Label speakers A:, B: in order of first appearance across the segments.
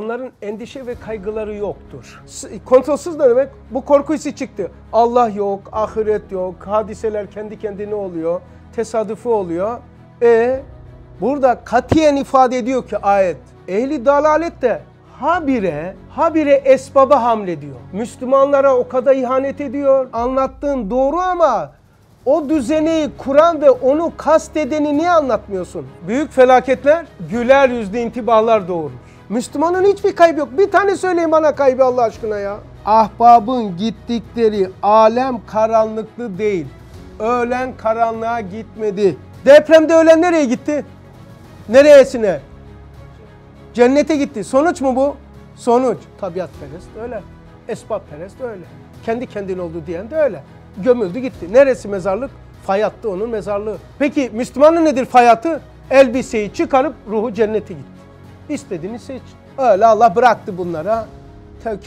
A: Onların endişe ve kaygıları yoktur. Kontrolsüz ne demek? Bu korku hissi çıktı. Allah yok, ahiret yok, hadiseler kendi kendine oluyor, tesadüfi oluyor. E burada katiyen ifade ediyor ki ayet. Ehli dalalet de habire, habire esbaba hamlediyor. Müslümanlara o kadar ihanet ediyor. Anlattığın doğru ama o düzeni kuran ve onu kastedeni niye anlatmıyorsun? Büyük felaketler güler yüzlü intibahlar doğurur. Müslümanın hiçbir kaybı yok. Bir tane söyleyin bana kaybı Allah aşkına ya. Ahbabın gittikleri alem karanlıklı değil. Öğlen karanlığa gitmedi. Depremde ölen nereye gitti? Neresine? Cennete gitti. Sonuç mu bu? Sonuç. Tabiat perest öyle. Esbab perest öyle. Kendi kendine oldu diyen de öyle. Gömüldü gitti. Neresi mezarlık? Fayattı onun mezarlığı. Peki Müslümanın nedir fayatı? Elbiseyi çıkarıp ruhu cennete gitti. İstediğini seç. Öyle Allah bıraktı bunlara.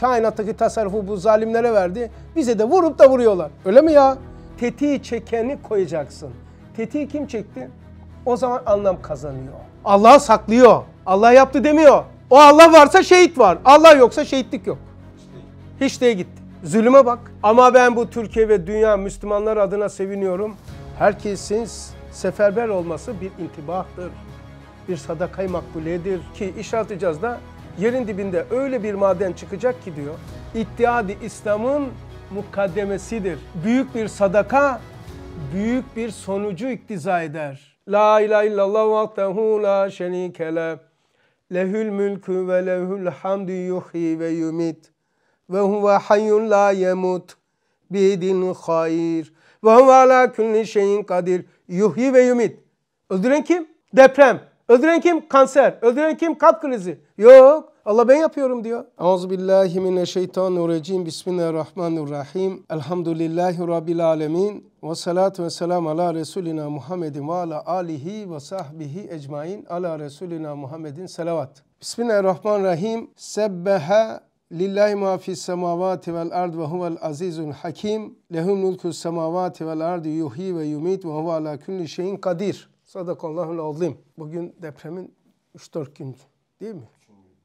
A: Kainattaki tasarrufu bu zalimlere verdi. Bize de vurup da vuruyorlar. Öyle mi ya? Tetiği çekeni koyacaksın. Tetiği kim çekti? O zaman anlam kazanıyor. Allah saklıyor. Allah yaptı demiyor. O Allah varsa şehit var. Allah yoksa şehitlik yok. Hiç Hiçliğe gitti. Zulüme bak. Ama ben bu Türkiye ve dünya Müslümanlar adına seviniyorum. Herkesin seferber olması bir intibahtır bir sadakay makbuledir ki işareteceğiz da yerin dibinde öyle bir maden çıkacak ki diyor. İttihadi İslam'ın mukaddemesidir. Büyük bir sadaka büyük bir sonucu iktiza eder. La ilahe illallah vahdehu la şerike le. Lehül mülkü ve lehül hamdü yuhyi ve yumit. Ve huve hayyun la yemut. Bidin hayir. Ve huve ala külli şeyin kadir. Yuhyi ve yumit. Öldüren kim? Deprem. Öldüren kim? Kanser. Öldüren kim? Kalp krizi. Yok. Allah ben yapıyorum diyor. Euzubillahimineşşeytanirracim. Bismillahirrahmanirrahim. Elhamdülillahi Rabbil alemin. Ve salatu ve selam ala Resulina Muhammedin ve ala alihi ve sahbihi ecmain. Ala Resulina Muhammedin selavat. Bismillahirrahmanirrahim. Sebbehe Lillahi ma fi semavati vel ard ve huvel azizul hakim. Lehum mulkus semavati vel ardi yuhyi ve yumit ve huve ala kulli şeyin kadir. Sadakallahul azim. Bugün depremin 3-4 gün değil mi?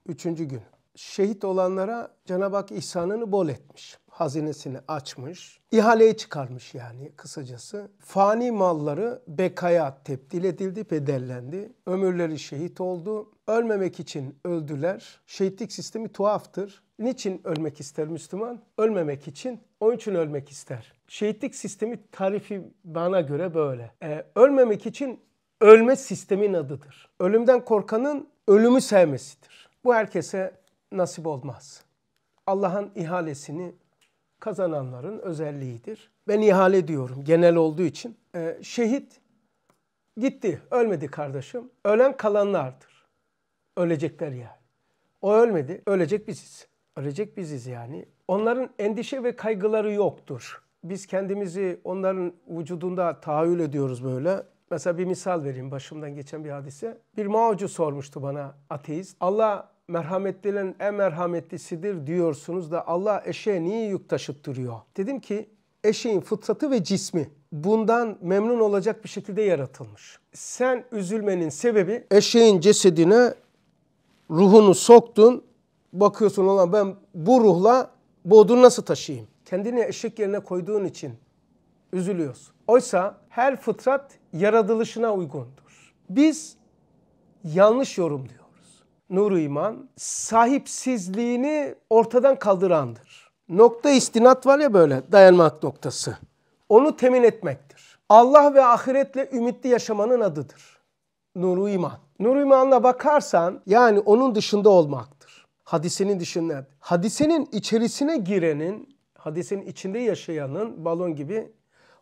A: Üçüncü gün. Şehit olanlara Cenab-ı Hak ihsanını bol etmiş. Hazinesini açmış. İhaleyi çıkarmış yani kısacası. Fani malları bekaya teptil edildi, bedellendi. Ömürleri şehit oldu. Ölmemek için öldüler. Şehitlik sistemi tuhaftır. Niçin ölmek ister Müslüman? Ölmemek için. Onun için ölmek ister. Şehitlik sistemi tarifi bana göre böyle. Ee, ölmemek için ölme sistemin adıdır. Ölümden korkanın ölümü sevmesidir. Bu herkese nasip olmaz. Allah'ın ihalesini kazananların özelliğidir. Ben ihale diyorum genel olduğu için. Ee, şehit gitti, ölmedi kardeşim. Ölen kalanlardır. Ölecekler yani. O ölmedi, ölecek biziz. Ölecek biziz yani. Onların endişe ve kaygıları yoktur. Biz kendimizi onların vücudunda tahayyül ediyoruz böyle. Mesela bir misal vereyim başımdan geçen bir hadise. Bir maocu sormuştu bana ateist. Allah merhametlilerin en merhametlisidir diyorsunuz da Allah eşeğe niye yük taşıttırıyor? Dedim ki eşeğin fıtratı ve cismi bundan memnun olacak bir şekilde yaratılmış. Sen üzülmenin sebebi eşeğin cesedine ruhunu soktun. Bakıyorsun olan ben bu ruhla bu odunu nasıl taşıyayım? Kendini eşek yerine koyduğun için üzülüyorsun. Oysa her fıtrat yaratılışına uygundur. Biz yanlış yorum diyoruz. Nur iman sahipsizliğini ortadan kaldırandır. Nokta istinat var ya böyle dayanmak noktası. Onu temin etmektir. Allah ve ahiretle ümitli yaşamanın adıdır. Nur iman. Nur imanla bakarsan yani onun dışında olmaktır. Hadisenin dışında. Hadisenin içerisine girenin, hadisenin içinde yaşayanın balon gibi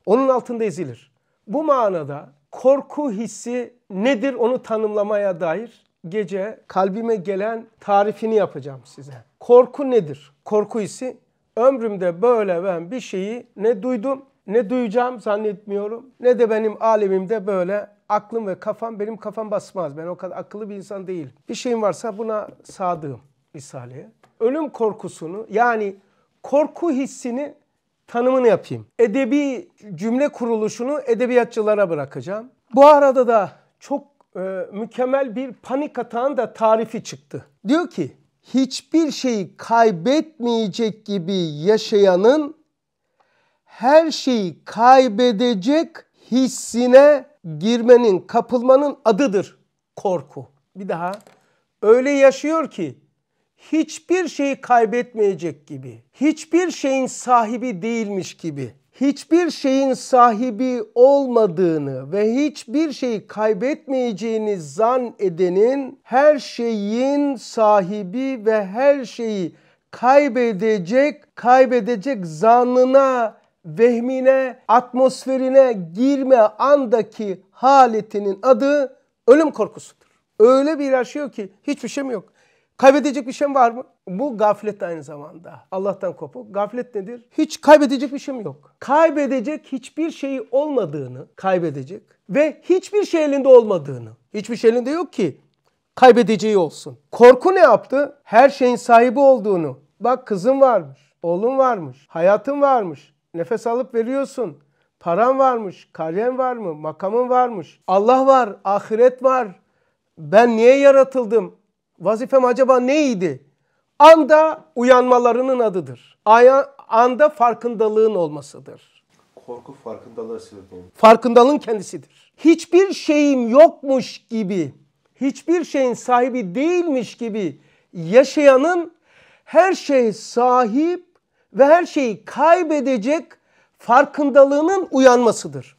A: onun altında ezilir. Bu manada korku hissi nedir onu tanımlamaya dair gece kalbime gelen tarifini yapacağım size. Korku nedir? Korku hissi ömrümde böyle ben bir şeyi ne duydum ne duyacağım zannetmiyorum ne de benim alemimde böyle aklım ve kafam benim kafam basmaz. Ben o kadar akıllı bir insan değil. Bir şeyim varsa buna sadığım Risale'ye. Ölüm korkusunu yani korku hissini tanımını yapayım. Edebi cümle kuruluşunu edebiyatçılara bırakacağım. Bu arada da çok e, mükemmel bir panik atağın da tarifi çıktı. Diyor ki hiçbir şeyi kaybetmeyecek gibi yaşayanın her şeyi kaybedecek hissine girmenin, kapılmanın adıdır korku. Bir daha öyle yaşıyor ki hiçbir şeyi kaybetmeyecek gibi, hiçbir şeyin sahibi değilmiş gibi, hiçbir şeyin sahibi olmadığını ve hiçbir şeyi kaybetmeyeceğini zan edenin her şeyin sahibi ve her şeyi kaybedecek, kaybedecek zanına, vehmine, atmosferine girme andaki haletinin adı ölüm korkusudur. Öyle bir yaşıyor ki hiçbir şey mi yok? Kaybedecek bir şeyim var mı? Bu gaflet aynı zamanda. Allah'tan kopuk. Gaflet nedir? Hiç kaybedecek bir şeyim yok. Kaybedecek hiçbir şeyi olmadığını kaybedecek ve hiçbir şey elinde olmadığını. Hiçbir şey elinde yok ki kaybedeceği olsun. Korku ne yaptı? Her şeyin sahibi olduğunu. Bak kızım varmış, oğlum varmış, hayatın varmış. Nefes alıp veriyorsun. Paran varmış, kariyer var mı, makamın varmış. Allah var, ahiret var. Ben niye yaratıldım? vazifem acaba neydi? Anda uyanmalarının adıdır. Aya, anda farkındalığın olmasıdır.
B: Korku farkındalığa sebep olur.
A: Farkındalığın kendisidir. Hiçbir şeyim yokmuş gibi, hiçbir şeyin sahibi değilmiş gibi yaşayanın her şey sahip ve her şeyi kaybedecek farkındalığının uyanmasıdır.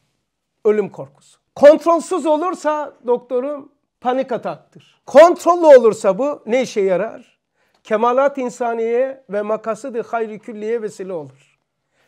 A: Ölüm korkusu. Kontrolsüz olursa doktorum panik ataktır. Kontrollü olursa bu ne işe yarar? Kemalat insaniye ve makasıdır hayri külliye vesile olur.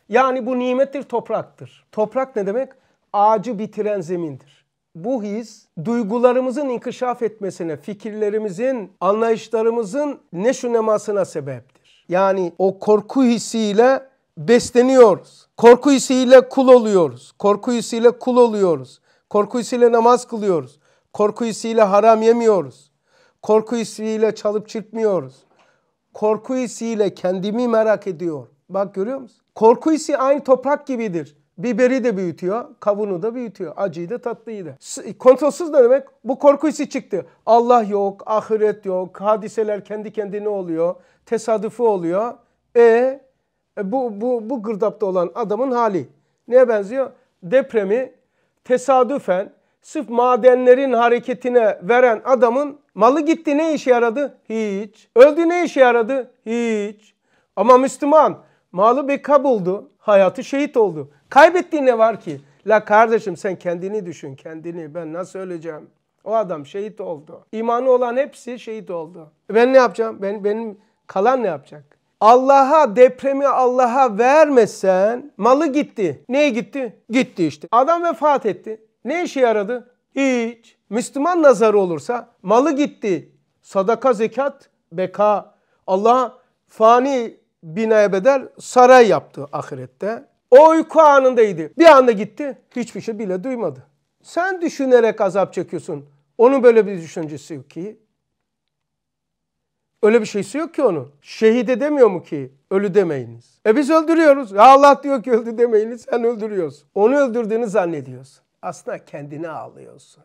A: Yani bu nimettir, topraktır. Toprak ne demek? Ağacı bitiren zemindir. Bu his duygularımızın inkişaf etmesine, fikirlerimizin, anlayışlarımızın ne neşu nemasına sebeptir. Yani o korku hissiyle besleniyoruz. Korku hissiyle kul oluyoruz. Korku hissiyle kul oluyoruz. Korku hissiyle namaz kılıyoruz. Korku hissiyle haram yemiyoruz. Korku hissiyle çalıp çırpmıyoruz. Korku hissiyle kendimi merak ediyor. Bak görüyor musun? Korku hissi aynı toprak gibidir. Biberi de büyütüyor, kavunu da büyütüyor. Acıyı da tatlıyı da. Kontrolsüz ne demek? Bu korku hissi çıktı. Allah yok, ahiret yok, hadiseler kendi kendine oluyor, tesadüfi oluyor. E, e bu, bu, bu gırdapta olan adamın hali. Neye benziyor? Depremi tesadüfen sırf madenlerin hareketine veren adamın malı gitti ne işe yaradı? Hiç. Öldü ne işe yaradı? Hiç. Ama Müslüman malı bir buldu. Hayatı şehit oldu. Kaybettiği ne var ki? La kardeşim sen kendini düşün kendini ben nasıl öleceğim? O adam şehit oldu. İmanı olan hepsi şehit oldu. Ben ne yapacağım? Ben, benim kalan ne yapacak? Allah'a depremi Allah'a vermesen malı gitti. Neye gitti? Gitti işte. Adam vefat etti. Ne işe yaradı? Hiç. Müslüman nazarı olursa malı gitti. Sadaka, zekat, beka. Allah fani binaya bedel saray yaptı ahirette. O uyku anındaydı. Bir anda gitti. Hiçbir şey bile duymadı. Sen düşünerek azap çekiyorsun. Onun böyle bir düşüncesi yok ki. Öyle bir şeysi yok ki onun. Şehit edemiyor mu ki? Ölü demeyiniz. E biz öldürüyoruz. Ya Allah diyor ki öldü demeyiniz. Sen öldürüyorsun. Onu öldürdüğünü zannediyorsun aslında kendine ağlıyorsun.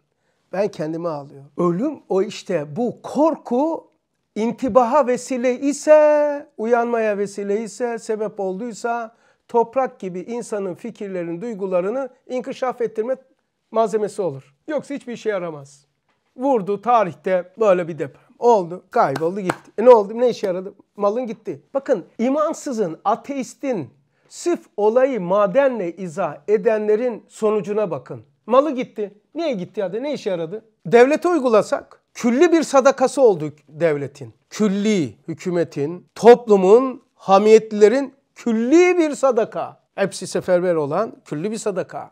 A: Ben kendime ağlıyorum. Ölüm o işte bu korku intibaha vesile ise, uyanmaya vesile ise, sebep olduysa toprak gibi insanın fikirlerini, duygularını inkişaf ettirme malzemesi olur. Yoksa hiçbir işe yaramaz. Vurdu tarihte böyle bir deprem. Oldu, kayboldu, gitti. E ne oldu? Ne işe yaradı? Malın gitti. Bakın imansızın, ateistin Sırf olayı madenle izah edenlerin sonucuna bakın. Malı gitti. Niye gitti ya da ne işe yaradı? Devlete uygulasak külli bir sadakası olduk devletin. Külli hükümetin, toplumun, hamiyetlilerin külli bir sadaka. Hepsi seferber olan külli bir sadaka.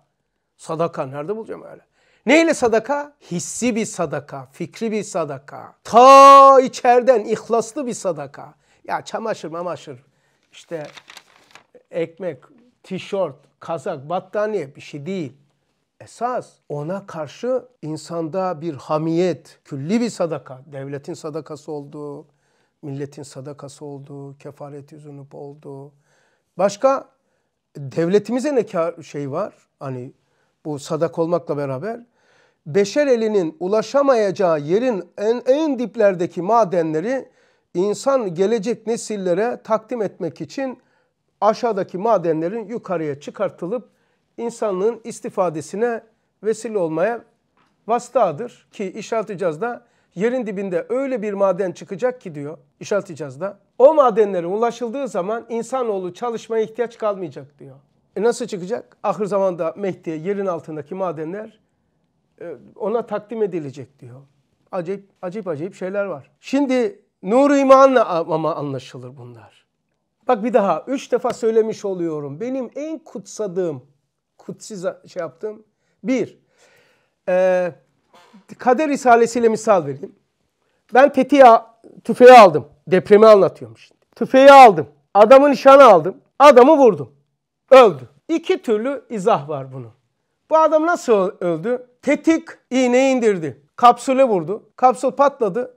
A: Sadaka nerede bulacağım öyle? Neyle sadaka? Hissi bir sadaka, fikri bir sadaka. Ta içeriden ihlaslı bir sadaka. Ya çamaşır mamaşır işte ekmek, tişört, kazak, battaniye bir şey değil. Esas ona karşı insanda bir hamiyet, külli bir sadaka, devletin sadakası olduğu, milletin sadakası olduğu, kefaret yüzünüp olduğu. Başka devletimize ne kar, şey var? Hani bu sadak olmakla beraber beşer elinin ulaşamayacağı yerin en, en diplerdeki madenleri insan gelecek nesillere takdim etmek için aşağıdaki madenlerin yukarıya çıkartılıp insanlığın istifadesine vesile olmaya vasıtadır. Ki işaltıcazda yerin dibinde öyle bir maden çıkacak ki diyor işaltıcazda. O madenlere ulaşıldığı zaman insanoğlu çalışmaya ihtiyaç kalmayacak diyor. E nasıl çıkacak? Ahir zamanda Mehdi'ye yerin altındaki madenler e, ona takdim edilecek diyor. Acayip acayip acayip şeyler var. Şimdi nur imanla ama anlaşılır bunlar. Bak bir daha üç defa söylemiş oluyorum. Benim en kutsadığım, kutsiz şey yaptım. bir. E, kader Risalesi'yle misal vereyim. Ben tetiği, tüfeği aldım. Depremi anlatıyorum şimdi. Tüfeği aldım. Adamın nişanı aldım. Adamı vurdum. Öldü. İki türlü izah var bunu. Bu adam nasıl öldü? Tetik iğneyi indirdi. Kapsüle vurdu. Kapsül patladı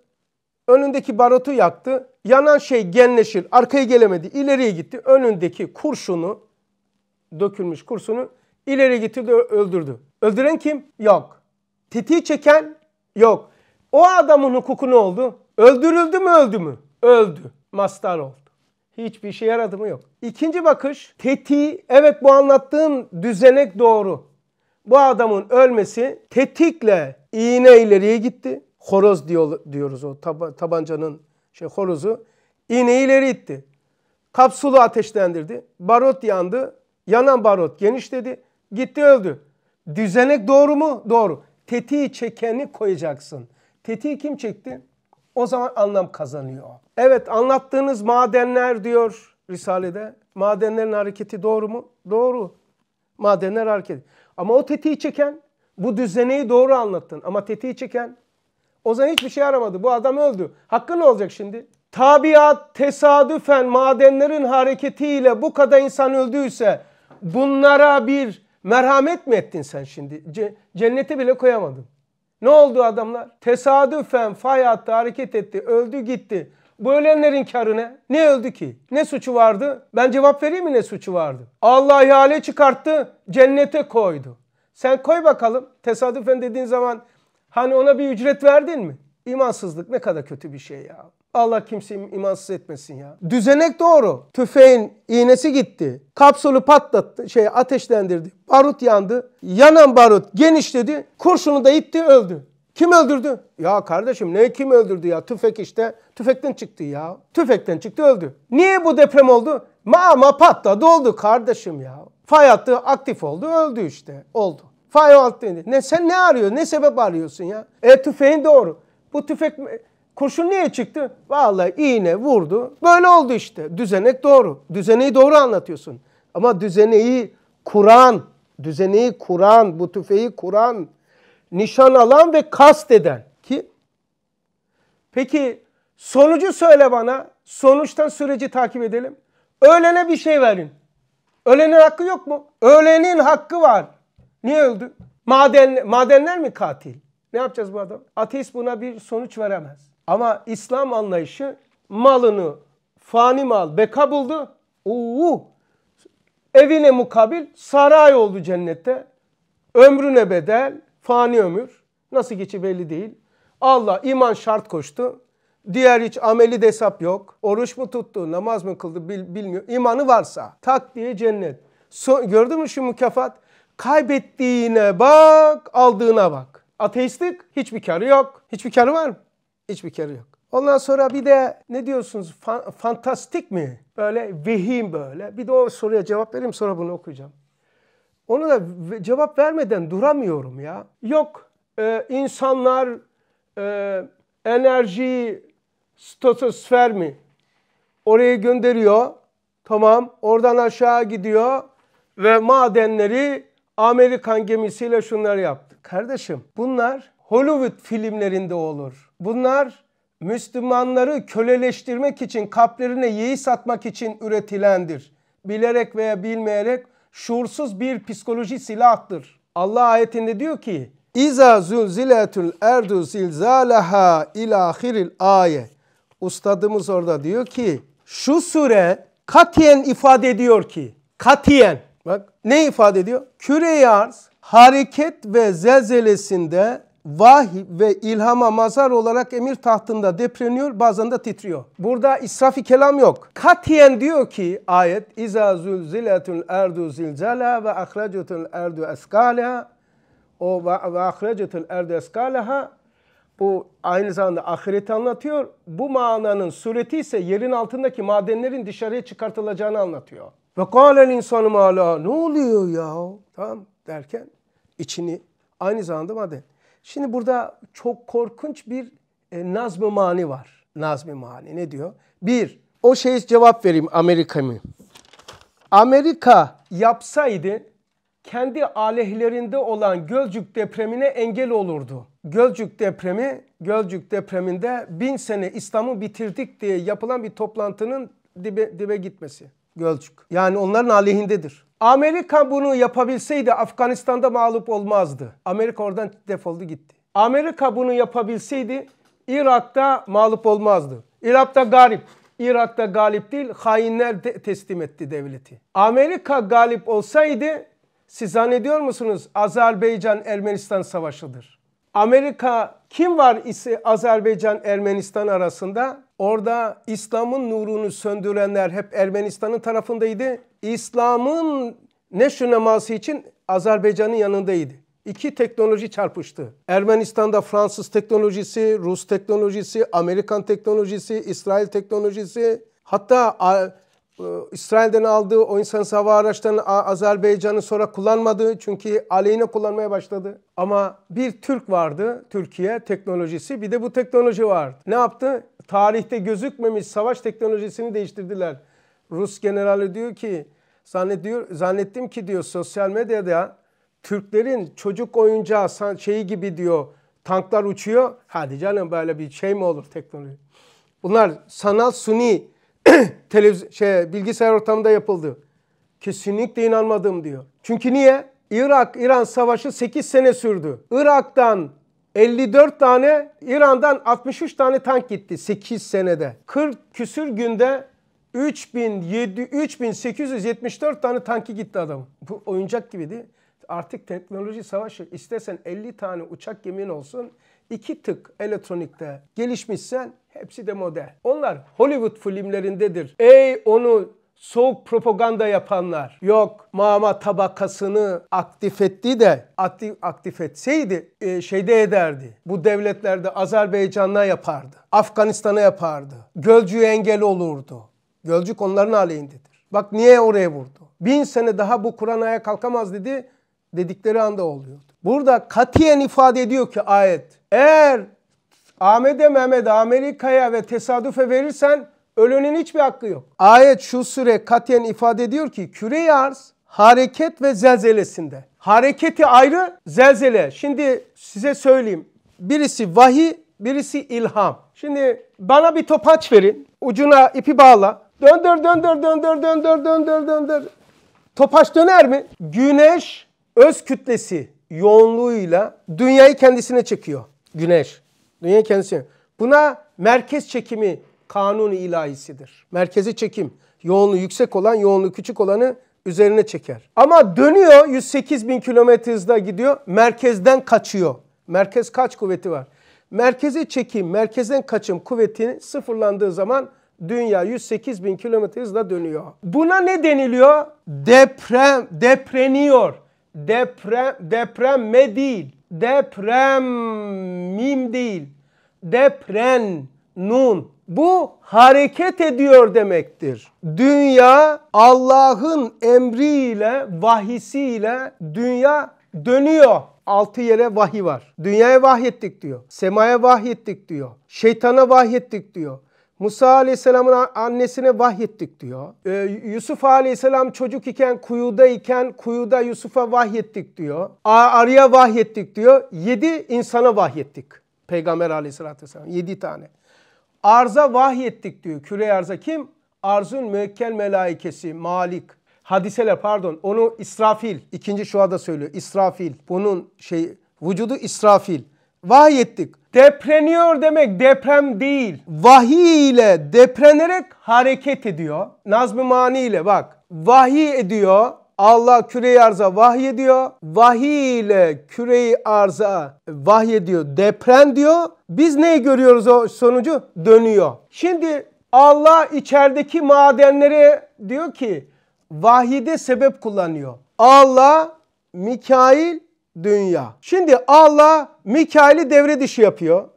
A: önündeki barutu yaktı. Yanan şey genleşir. Arkaya gelemedi. İleriye gitti. Önündeki kurşunu dökülmüş kurşunu ileri getirdi öldürdü. Öldüren kim? Yok. Tetiği çeken yok. O adamın hukuku ne oldu? Öldürüldü mü öldü mü? Öldü. Mastar oldu. Hiçbir işe yaradı mı yok. İkinci bakış tetiği evet bu anlattığım düzenek doğru. Bu adamın ölmesi tetikle iğne ileriye gitti horoz diyor, diyoruz o tab tabancanın şey horozu. İğneyi ileri itti. Kapsulu ateşlendirdi. barut yandı. Yanan barot genişledi. Gitti öldü. Düzenek doğru mu? Doğru. Tetiği çekeni koyacaksın. Tetiği kim çekti? O zaman anlam kazanıyor. Evet anlattığınız madenler diyor Risale'de. Madenlerin hareketi doğru mu? Doğru. Madenler hareketi. Ama o tetiği çeken bu düzeneyi doğru anlattın. Ama tetiği çeken Ozan hiçbir şey aramadı. Bu adam öldü. Hakkı ne olacak şimdi? Tabiat tesadüfen madenlerin hareketiyle bu kadar insan öldüyse bunlara bir merhamet mi ettin sen şimdi? C cennete bile koyamadın. Ne oldu adamlar? Tesadüfen fay attı, hareket etti, öldü gitti. Bu ölenlerin karı ne? Ne öldü ki? Ne suçu vardı? Ben cevap vereyim mi ne suçu vardı? Allah ihale çıkarttı, cennete koydu. Sen koy bakalım. Tesadüfen dediğin zaman Hani ona bir ücret verdin mi? İmansızlık ne kadar kötü bir şey ya. Allah kimseyi imansız etmesin ya. Düzenek doğru. Tüfeğin iğnesi gitti. Kapsülü patlattı, şey ateşlendirdi. Barut yandı. Yanan barut genişledi. Kurşunu da itti öldü. Kim öldürdü? Ya kardeşim ne kim öldürdü ya? Tüfek işte. Tüfekten çıktı ya. Tüfekten çıktı öldü. Niye bu deprem oldu? Ma ma patladı oldu kardeşim ya. Fay hattı aktif oldu öldü işte. Oldu. Firewall dedi. Ne, sen ne arıyorsun? Ne sebep arıyorsun ya? E tüfeğin doğru. Bu tüfek kurşun niye çıktı? Vallahi iğne vurdu. Böyle oldu işte. Düzenek doğru. Düzeneyi doğru anlatıyorsun. Ama düzeneyi kuran, düzeneyi kuran, bu tüfeği kuran, nişan alan ve kast eden ki peki sonucu söyle bana. Sonuçtan süreci takip edelim. Öğlene bir şey verin. Öğlenin hakkı yok mu? Öğlenin hakkı var. Niye öldü? Maden, madenler mi katil? Ne yapacağız bu adam? Ateist buna bir sonuç veremez. Ama İslam anlayışı malını fani mal beka buldu. Uuu. Evine mukabil saray oldu cennette. Ömrüne bedel fani ömür. Nasıl geçi belli değil. Allah iman şart koştu. Diğer hiç ameli de hesap yok. Oruç mu tuttu, namaz mı kıldı bil, bilmiyor. İmanı varsa tak diye cennet. So, gördün mü şu mükafat? Kaybettiğine bak, aldığına bak. Ateistlik hiçbir karı yok. Hiçbir karı var mı? Hiçbir karı yok. Ondan sonra bir de ne diyorsunuz? Fan, fantastik mi? Böyle vehim böyle. Bir de o soruya cevap vereyim sonra bunu okuyacağım. Onu da cevap vermeden duramıyorum ya. Yok e, insanlar e, enerjiyi stratosfer mi? Oraya gönderiyor. Tamam oradan aşağı gidiyor ve madenleri Amerikan gemisiyle şunlar yaptı. Kardeşim bunlar Hollywood filmlerinde olur. Bunlar Müslümanları köleleştirmek için, kalplerine yeği satmak için üretilendir. Bilerek veya bilmeyerek şuursuz bir psikoloji silahtır. Allah ayetinde diyor ki İza zulziletül erdu zilzalaha ilahiril aye. Ustadımız orada diyor ki şu sure katiyen ifade ediyor ki katiyen Bak ne ifade ediyor? küre arz hareket ve zelzelesinde vahiy ve ilhama mazar olarak emir tahtında depreniyor bazen de titriyor. Burada israfi kelam yok. Katiyen diyor ki ayet İza zulziletul erdu zilzala ve ahracetul erdu eskala o ve ahracetul erdu eskalaha bu aynı zamanda ahireti anlatıyor. Bu mananın sureti ise yerin altındaki madenlerin dışarıya çıkartılacağını anlatıyor. Ve kâlel insanım hala ne oluyor ya? Tamam derken içini aynı zamanda madde. Şimdi burada çok korkunç bir e, nazm-ı mani var. Nazm-ı mani ne diyor? Bir, o şeyi cevap vereyim Amerika mı? Amerika yapsaydı kendi aleyhlerinde olan Gölcük depremine engel olurdu. Gölcük depremi, Gölcük depreminde bin sene İslam'ı bitirdik diye yapılan bir toplantının dibe, dibe gitmesi. Gölcük. Yani onların aleyhindedir. Amerika bunu yapabilseydi Afganistan'da mağlup olmazdı. Amerika oradan defoldu gitti. Amerika bunu yapabilseydi Irak'ta mağlup olmazdı. Irak'ta garip. Irak'ta galip değil, hainler de teslim etti devleti. Amerika galip olsaydı, siz zannediyor musunuz Azerbaycan-Ermenistan savaşıdır. Amerika kim var ise Azerbaycan-Ermenistan arasında? Orada İslam'ın nurunu söndürenler hep Ermenistan'ın tarafındaydı. İslam'ın neşr neması için Azerbaycan'ın yanındaydı. İki teknoloji çarpıştı. Ermenistan'da Fransız teknolojisi, Rus teknolojisi, Amerikan teknolojisi, İsrail teknolojisi hatta ee, İsrail'den aldığı o insan hava araçlarını Azerbaycan'ın sonra kullanmadı. Çünkü aleyhine kullanmaya başladı. Ama bir Türk vardı Türkiye teknolojisi bir de bu teknoloji vardı. Ne yaptı? Tarihte gözükmemiş savaş teknolojisini değiştirdiler. Rus generali diyor ki zannediyor, zannettim ki diyor sosyal medyada Türklerin çocuk oyuncağı şeyi gibi diyor tanklar uçuyor. Hadi canım böyle bir şey mi olur teknoloji? Bunlar sanal suni televiz şey bilgisayar ortamında yapıldı. Kesinlikle inanmadım diyor. Çünkü niye? Irak-İran savaşı 8 sene sürdü. Irak'tan 54 tane, İran'dan 63 tane tank gitti 8 senede. 40 küsür günde 3700, 3874 tane tanki gitti adam. Bu oyuncak gibiydi. Artık teknoloji savaşı. İstesen 50 tane uçak gemi'n olsun iki tık elektronikte gelişmişsen hepsi de model. Onlar Hollywood filmlerindedir. Ey onu soğuk propaganda yapanlar. Yok mama tabakasını aktif etti de aktif, aktif etseydi e, şeyde ederdi. Bu devletlerde Azerbaycan'a yapardı. Afganistan'a yapardı. Gölcüğe engel olurdu. Gölcük onların aleyhindedir. Bak niye oraya vurdu? Bin sene daha bu Kur'an'a kalkamaz dedi. Dedikleri anda oluyor. Burada katiyen ifade ediyor ki ayet. Eğer Ahmet'e Mehmet Amerika'ya ve tesadüfe verirsen ölünün hiçbir hakkı yok. Ayet şu süre katiyen ifade ediyor ki küre arz hareket ve zelzelesinde. Hareketi ayrı zelzele. Şimdi size söyleyeyim. Birisi vahiy, birisi ilham. Şimdi bana bir topaç verin. Ucuna ipi bağla. Döndür döndür döndür döndür döndür döndür. Topaç döner mi? Güneş öz kütlesi yoğunluğuyla dünyayı kendisine çekiyor. Güneş. Dünyayı kendisine. Buna merkez çekimi kanun ilahisidir. Merkeze çekim. Yoğunluğu yüksek olan yoğunluğu küçük olanı üzerine çeker. Ama dönüyor 108 bin kilometre hızda gidiyor. Merkezden kaçıyor. Merkez kaç kuvveti var? Merkeze çekim, merkezden kaçım kuvvetini sıfırlandığı zaman dünya 108 bin kilometre hızla dönüyor. Buna ne deniliyor? Deprem, depreniyor. Deprem, deprem me değil. Deprem mim değil. Depren nun. Bu hareket ediyor demektir. Dünya Allah'ın emriyle, vahisiyle dünya dönüyor. Altı yere vahiy var. Dünyaya vahyettik diyor. Semaya vahyettik diyor. Şeytana vahyettik diyor. Musa Aleyhisselam'ın annesine vahyettik diyor. Ee, Yusuf Aleyhisselam çocuk iken kuyuda iken kuyuda Yusuf'a vahyettik diyor. Arıya vahyettik diyor. Yedi insana vahyettik. Peygamber Aleyhisselatü Vesselam. Yedi tane. Arza vahyettik diyor. Küre arza kim? Arzun müekkel melaikesi, Malik. Hadiseler pardon onu İsrafil. ikinci şuada söylüyor. İsrafil. Bunun şey vücudu İsrafil. Vahyettik. Depreniyor demek deprem değil. Vahiy ile deprenerek hareket ediyor. Nazm-ı Mani ile bak. Vahiy ediyor. Allah küreyi arza vahiy ediyor. Vahiy ile küreyi arza vahiy ediyor. Deprem diyor. Biz neyi görüyoruz o sonucu? Dönüyor. Şimdi Allah içerideki madenleri diyor ki vahide sebep kullanıyor. Allah, Mikail dünya. Şimdi Allah Mikail'i devre dışı yapıyor.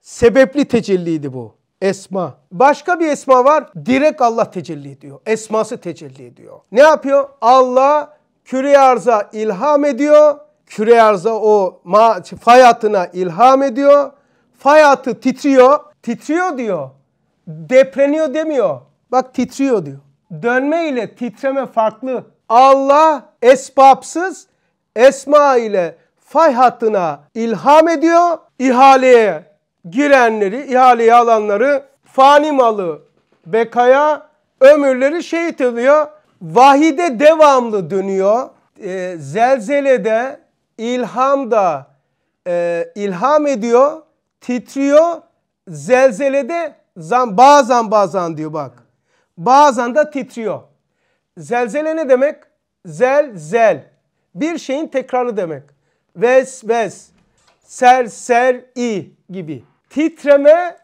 A: Sebepli tecelliydi bu. Esma. Başka bir esma var. Direkt Allah tecelli ediyor. Esması tecelli ediyor. Ne yapıyor? Allah küre arza ilham ediyor. Küre arza o fay hattına ilham ediyor. Fay titriyor. Titriyor diyor. Depreniyor demiyor. Bak titriyor diyor. Dönme ile titreme farklı. Allah esbapsız esma ile fay hattına ilham ediyor. İhaleye girenleri, ihaleye alanları fani malı bekaya, ömürleri şehit ediyor. Vahide devamlı dönüyor. E, zelzelede, ilhamda e, ilham ediyor, titriyor. Zelzelede zan, bazen bazen diyor bak. Bazen de titriyor. Zelzele ne demek? Zel, zel bir şeyin tekrarı demek. Ves ves, ser ser i gibi. Titreme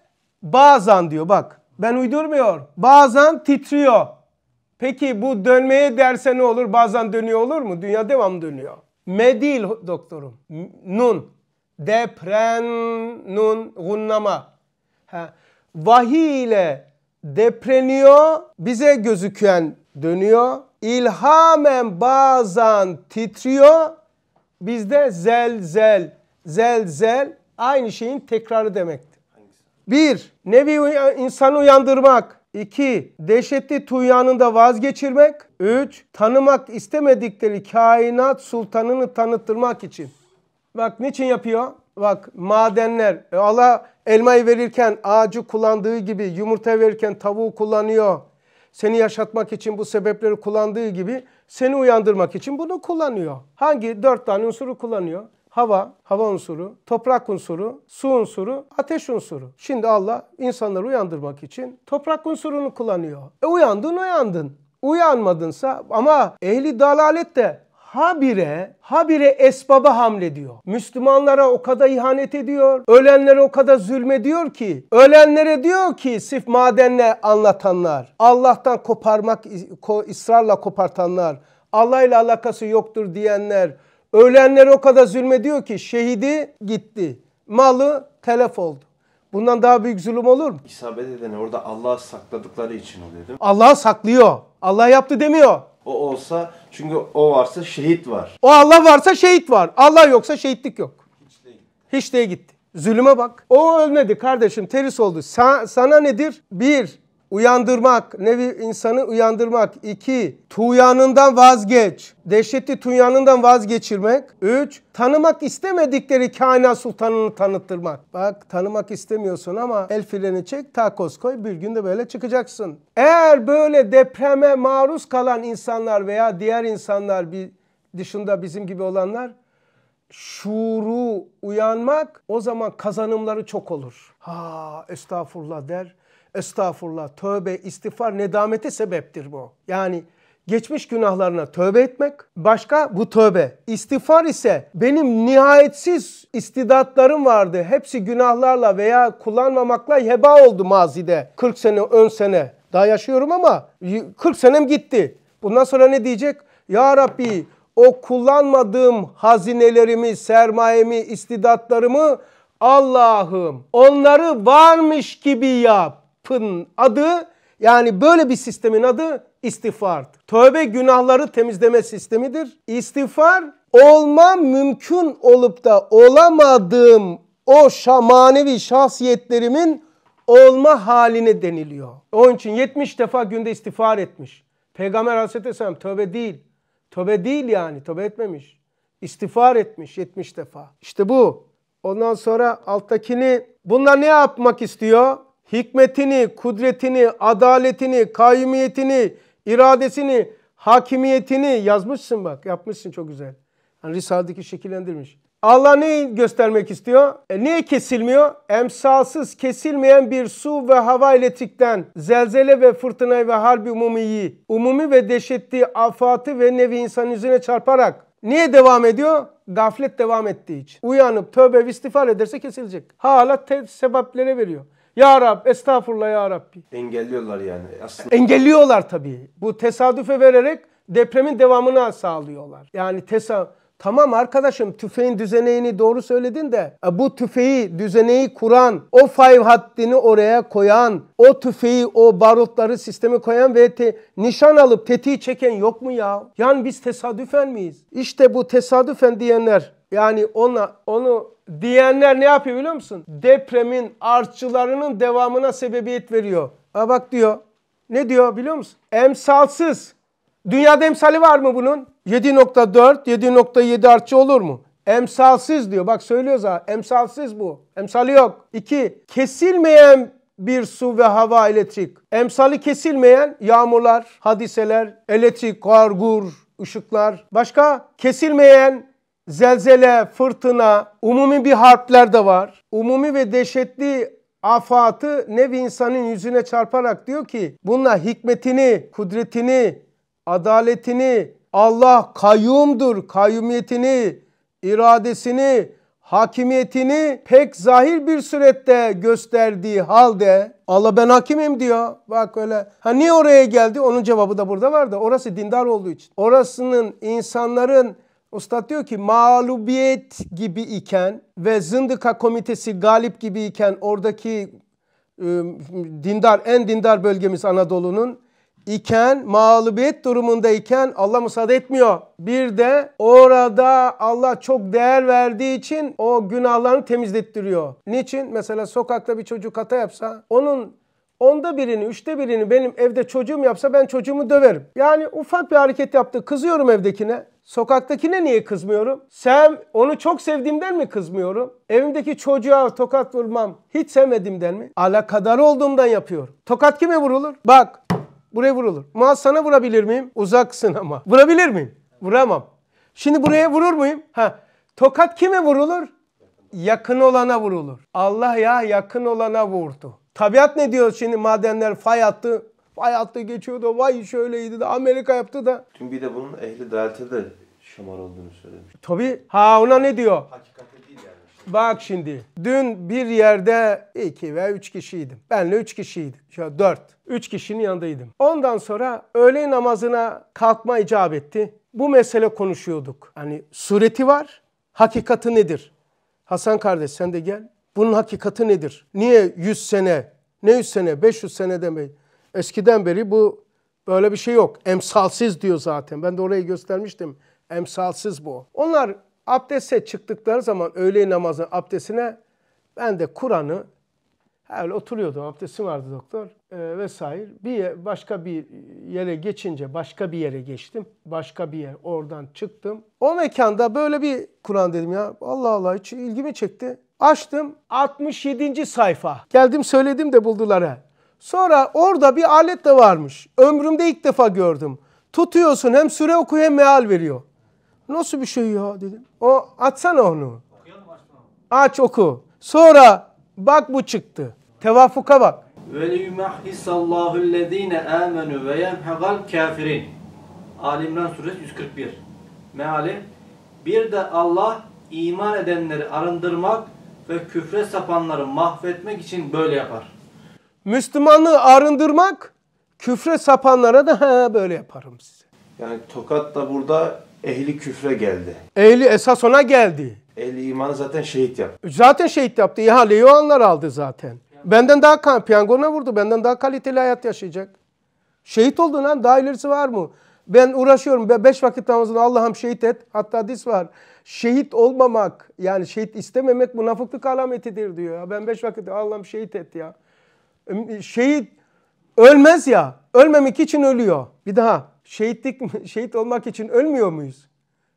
A: bazen diyor bak. Ben uydurmuyor. Bazen titriyor. Peki bu dönmeye derse ne olur? Bazen dönüyor olur mu? Dünya devam dönüyor. Me değil doktorum. Nun. Depren nun gunnama. Ha. Vahiy ile depreniyor. Bize gözüken dönüyor ilhamen bazen titriyor. Bizde zelzel, zelzel aynı şeyin tekrarı demektir. Bir, nevi insanı uyandırmak. İki, dehşetli tuyanında vazgeçirmek. Üç, tanımak istemedikleri kainat sultanını tanıttırmak için. Bak niçin yapıyor? Bak madenler. E, Allah elmayı verirken ağacı kullandığı gibi yumurta verirken tavuğu kullanıyor seni yaşatmak için bu sebepleri kullandığı gibi seni uyandırmak için bunu kullanıyor. Hangi dört tane unsuru kullanıyor? hava, hava unsuru, toprak unsuru, su unsuru, ateş unsuru. Şimdi Allah insanları uyandırmak için toprak unsurunu kullanıyor. E uyandın uyandın. Uyanmadınsa ama ehli dalalet de habire, habire esbaba hamlediyor. Müslümanlara o kadar ihanet ediyor. Ölenlere o kadar zulmediyor ki. Ölenlere diyor ki sif madenle anlatanlar. Allah'tan koparmak, ısrarla kopartanlar. Allah ile alakası yoktur diyenler. Ölenlere o kadar zulmediyor ki şehidi gitti. Malı telef oldu. Bundan daha büyük zulüm olur mu?
B: İsabet eden orada Allah'ı sakladıkları için oluyor değil mi? Allah
A: saklıyor. Allah yaptı demiyor.
B: O olsa çünkü o varsa şehit var.
A: O Allah varsa şehit var. Allah yoksa şehitlik yok. Hiç değil. Hiç değil gitti. Zulüme bak. O ölmedi kardeşim terörist oldu. Sa sana nedir? Bir, Uyandırmak. Nevi insanı uyandırmak. 2. tuyanından vazgeç. Dehşeti tuyanından vazgeçirmek. üç Tanımak istemedikleri kainat sultanını tanıttırmak. Bak tanımak istemiyorsun ama el freni çek takos koy bir günde böyle çıkacaksın. Eğer böyle depreme maruz kalan insanlar veya diğer insanlar bir dışında bizim gibi olanlar şuuru uyanmak o zaman kazanımları çok olur. Ha estağfurullah der Estağfurullah, tövbe, istiğfar, nedamete sebeptir bu. Yani geçmiş günahlarına tövbe etmek, başka bu tövbe. İstiğfar ise benim nihayetsiz istidatlarım vardı. Hepsi günahlarla veya kullanmamakla heba oldu mazide. 40 sene, 10 sene. Daha yaşıyorum ama 40 senem gitti. Bundan sonra ne diyecek? Ya Rabbi o kullanmadığım hazinelerimi, sermayemi, istidatlarımı Allah'ım onları varmış gibi yap affın adı yani böyle bir sistemin adı istiğfardır. Tövbe günahları temizleme sistemidir. İstiğfar olma mümkün olup da olamadığım o manevi şahsiyetlerimin olma haline deniliyor. Onun için 70 defa günde istiğfar etmiş. Peygamber Aleyhisselam tövbe değil. Tövbe değil yani tövbe etmemiş. İstiğfar etmiş 70 defa. İşte bu. Ondan sonra alttakini bunlar ne yapmak istiyor? hikmetini, kudretini, adaletini, kaimiyetini, iradesini, hakimiyetini yazmışsın bak. Yapmışsın çok güzel. Yani Risale'deki şekillendirmiş. Allah neyi göstermek istiyor? E niye kesilmiyor? Emsalsız kesilmeyen bir su ve hava elektrikten zelzele ve fırtına ve harbi umumiyi, umumi ve dehşetli afatı ve nevi insan yüzüne çarparak Niye devam ediyor? Gaflet devam ettiği için. Uyanıp tövbe ve istiğfar ederse kesilecek. Hala sebepleri veriyor. Ya Rab, estağfurullah ya
B: Rabbi. Engelliyorlar yani aslında. Engelliyorlar
A: tabii. Bu tesadüfe vererek depremin devamını sağlıyorlar. Yani tesadüf Tamam arkadaşım tüfeğin düzeneğini doğru söyledin de e, bu tüfeği düzeneği kuran, o fay haddini oraya koyan, o tüfeği o barutları sisteme koyan ve te, nişan alıp tetiği çeken yok mu ya? Yani biz tesadüfen miyiz? İşte bu tesadüfen diyenler yani ona onu diyenler ne yapıyor biliyor musun? Depremin artçılarının devamına sebebiyet veriyor. Ha bak diyor. Ne diyor biliyor musun? Emsalsız Dünyada emsali var mı bunun? 7.4, 7.7 artçı olur mu? Emsalsiz diyor. Bak söylüyor ha. Emsalsiz bu. Emsali yok. 2. Kesilmeyen bir su ve hava elektrik. Emsali kesilmeyen yağmurlar, hadiseler, elektrik, kar, ışıklar. Başka kesilmeyen zelzele, fırtına, umumi bir harpler de var. Umumi ve dehşetli afatı nevi insanın yüzüne çarparak diyor ki bununla hikmetini, kudretini, adaletini, Allah kayyumdur, kayyumiyetini, iradesini, hakimiyetini pek zahir bir surette gösterdiği halde Allah ben hakimim diyor. Bak öyle. Ha niye oraya geldi? Onun cevabı da burada vardı. orası dindar olduğu için. Orasının insanların Ustad diyor ki mağlubiyet gibi iken ve zındıka komitesi galip gibi iken oradaki e, dindar en dindar bölgemiz Anadolu'nun iken, mağlubiyet durumundayken Allah müsaade etmiyor. Bir de orada Allah çok değer verdiği için o günahlarını temizlettiriyor. Niçin? Mesela sokakta bir çocuk hata yapsa onun onda birini, üçte birini benim evde çocuğum yapsa ben çocuğumu döverim. Yani ufak bir hareket yaptı. Kızıyorum evdekine. Sokaktakine niye kızmıyorum? Sev, onu çok sevdiğimden mi kızmıyorum? Evimdeki çocuğa tokat vurmam hiç sevmediğimden mi? Alakadar olduğumdan yapıyorum. Tokat kime vurulur? Bak Buraya vurulur. Ma sana vurabilir miyim? Uzaksın ama. Vurabilir miyim? Vuramam. Şimdi buraya vurur muyum? Ha. Tokat kime vurulur? Yakın olana vurulur. Allah ya yakın olana vurdu. Tabiat ne diyor şimdi madenler fay attı. Fay attı geçiyordu. Vay şöyleydi de Amerika yaptı da.
B: Tüm bir de bunun ehli dalte de şamar olduğunu söylemiş.
A: Tabi. Ha ona ne diyor? Hakikat Bak şimdi dün bir yerde iki ve üç kişiydim. Benle üç kişiydim. şu dört. Üç kişinin yanındaydım. Ondan sonra öğle namazına kalkma icap etti. Bu mesele konuşuyorduk. Hani sureti var, hakikati nedir? Hasan kardeş sen de gel. Bunun hakikati nedir? Niye 100 sene, ne 100 sene, 500 sene demeyi? Eskiden beri bu böyle bir şey yok. Emsalsiz diyor zaten. Ben de orayı göstermiştim. Emsalsiz bu. Onlar Abdeste çıktıkları zaman öğle namazının abdestine ben de Kur'an'ı öyle oturuyordum. Abdestim vardı doktor e, vesaire. Bir başka bir yere geçince başka bir yere geçtim. Başka bir yer oradan çıktım. O mekanda böyle bir Kur'an dedim ya. Allah Allah hiç ilgimi çekti. Açtım 67. sayfa. Geldim söyledim de buldular he. Sonra orada bir alet de varmış. Ömrümde ilk defa gördüm. Tutuyorsun hem süre okuyor hem meal veriyor. Nasıl bir şey ya dedim. O atsana onu. Aç oku. Sonra bak bu çıktı. Tevafuka bak.
B: وَلِيُمَحِّسَ الَّذ۪ينَ آمَنُوا وَيَمْحَغَ kafirin. Ali İmran Suresi 141. Meali Bir de Allah iman edenleri arındırmak ve küfre sapanları mahvetmek için böyle yapar.
A: Müslümanlığı arındırmak, küfre sapanlara da böyle
B: yaparım size. Yani tokat da burada ehli küfre geldi.
A: Ehli esas ona geldi.
B: Ehli imanı zaten şehit yaptı.
A: Zaten şehit yaptı. İhaleyi o aldı zaten. Benden daha piyangona vurdu. Benden daha kaliteli hayat yaşayacak. Şehit oldun lan. Daha ilerisi var mı? Ben uğraşıyorum. Beş vakit namazını Allah'ım şehit et. Hatta hadis var. Şehit olmamak yani şehit istememek münafıklık alametidir diyor. Ben beş vakit Allah'ım şehit et ya. Şehit ölmez ya. Ölmemek için ölüyor. Bir daha şehitlik şehit olmak için ölmüyor muyuz?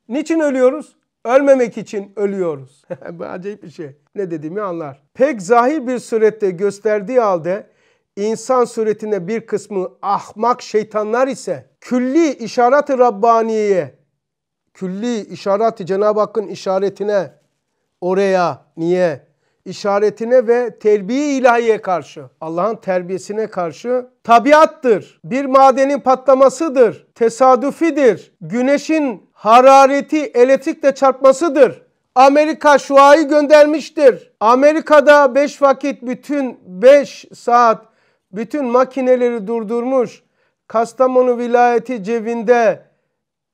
A: Niçin ölüyoruz? Ölmemek için ölüyoruz. Bu acayip bir şey. Ne dediğimi anlar. Pek zahir bir surette gösterdiği halde insan suretine bir kısmı ahmak şeytanlar ise külli işaret-i Rabbaniye'ye, külli işaret-i Cenab-ı Hakk'ın işaretine, oraya, niye, işaretine ve terbiye ilahiye karşı, Allah'ın terbiyesine karşı tabiattır. Bir madenin patlamasıdır, tesadüfidir. Güneşin harareti elektrikle çarpmasıdır. Amerika şuayı göndermiştir. Amerika'da 5 vakit bütün 5 saat bütün makineleri durdurmuş. Kastamonu vilayeti cevinde